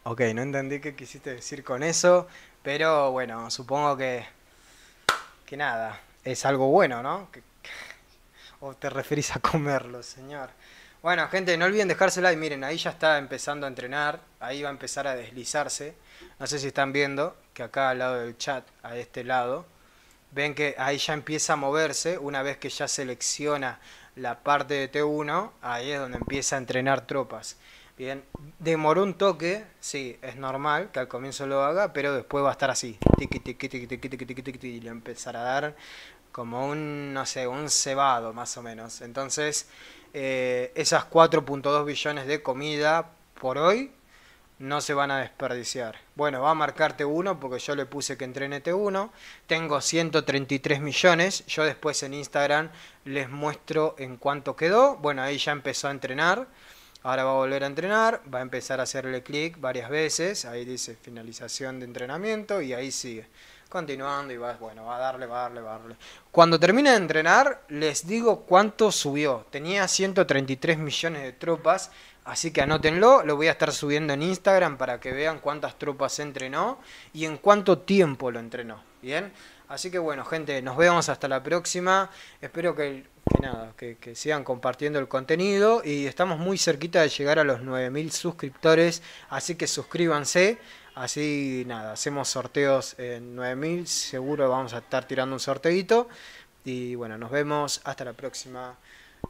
Ok, no entendí qué quisiste decir con eso, pero bueno, supongo que. que nada, es algo bueno, ¿no? o te referís a comerlo, señor. Bueno, gente, no olviden dejársela like. miren, ahí ya está empezando a entrenar, ahí va a empezar a deslizarse. No sé si están viendo que acá al lado del chat, a este lado, ven que ahí ya empieza a moverse. Una vez que ya selecciona la parte de T1, ahí es donde empieza a entrenar tropas. Bien, demoró un toque, sí, es normal que al comienzo lo haga, pero después va a estar así, tiqui, tiqui, tiqui, tiqui, tiqui, tiqui, tiqui, y le empezará a dar como un, no sé, un cebado más o menos. Entonces, eh, esas 4.2 billones de comida por hoy no se van a desperdiciar. Bueno, va a marcarte uno porque yo le puse que entrene T1. Tengo 133 millones. Yo después en Instagram les muestro en cuánto quedó. Bueno, ahí ya empezó a entrenar. Ahora va a volver a entrenar. Va a empezar a hacerle clic varias veces. Ahí dice finalización de entrenamiento y ahí sigue. Continuando y va, bueno, va a darle, va a darle, va a darle. Cuando termine de entrenar, les digo cuánto subió. Tenía 133 millones de tropas Así que anótenlo, lo voy a estar subiendo en Instagram para que vean cuántas tropas entrenó y en cuánto tiempo lo entrenó. Bien, así que bueno, gente, nos vemos hasta la próxima. Espero que, que nada, que, sigan compartiendo el contenido y estamos muy cerquita de llegar a los 9000 suscriptores, así que suscríbanse. Así nada, hacemos sorteos en 9000, seguro vamos a estar tirando un sorteito. Y bueno, nos vemos hasta la próxima.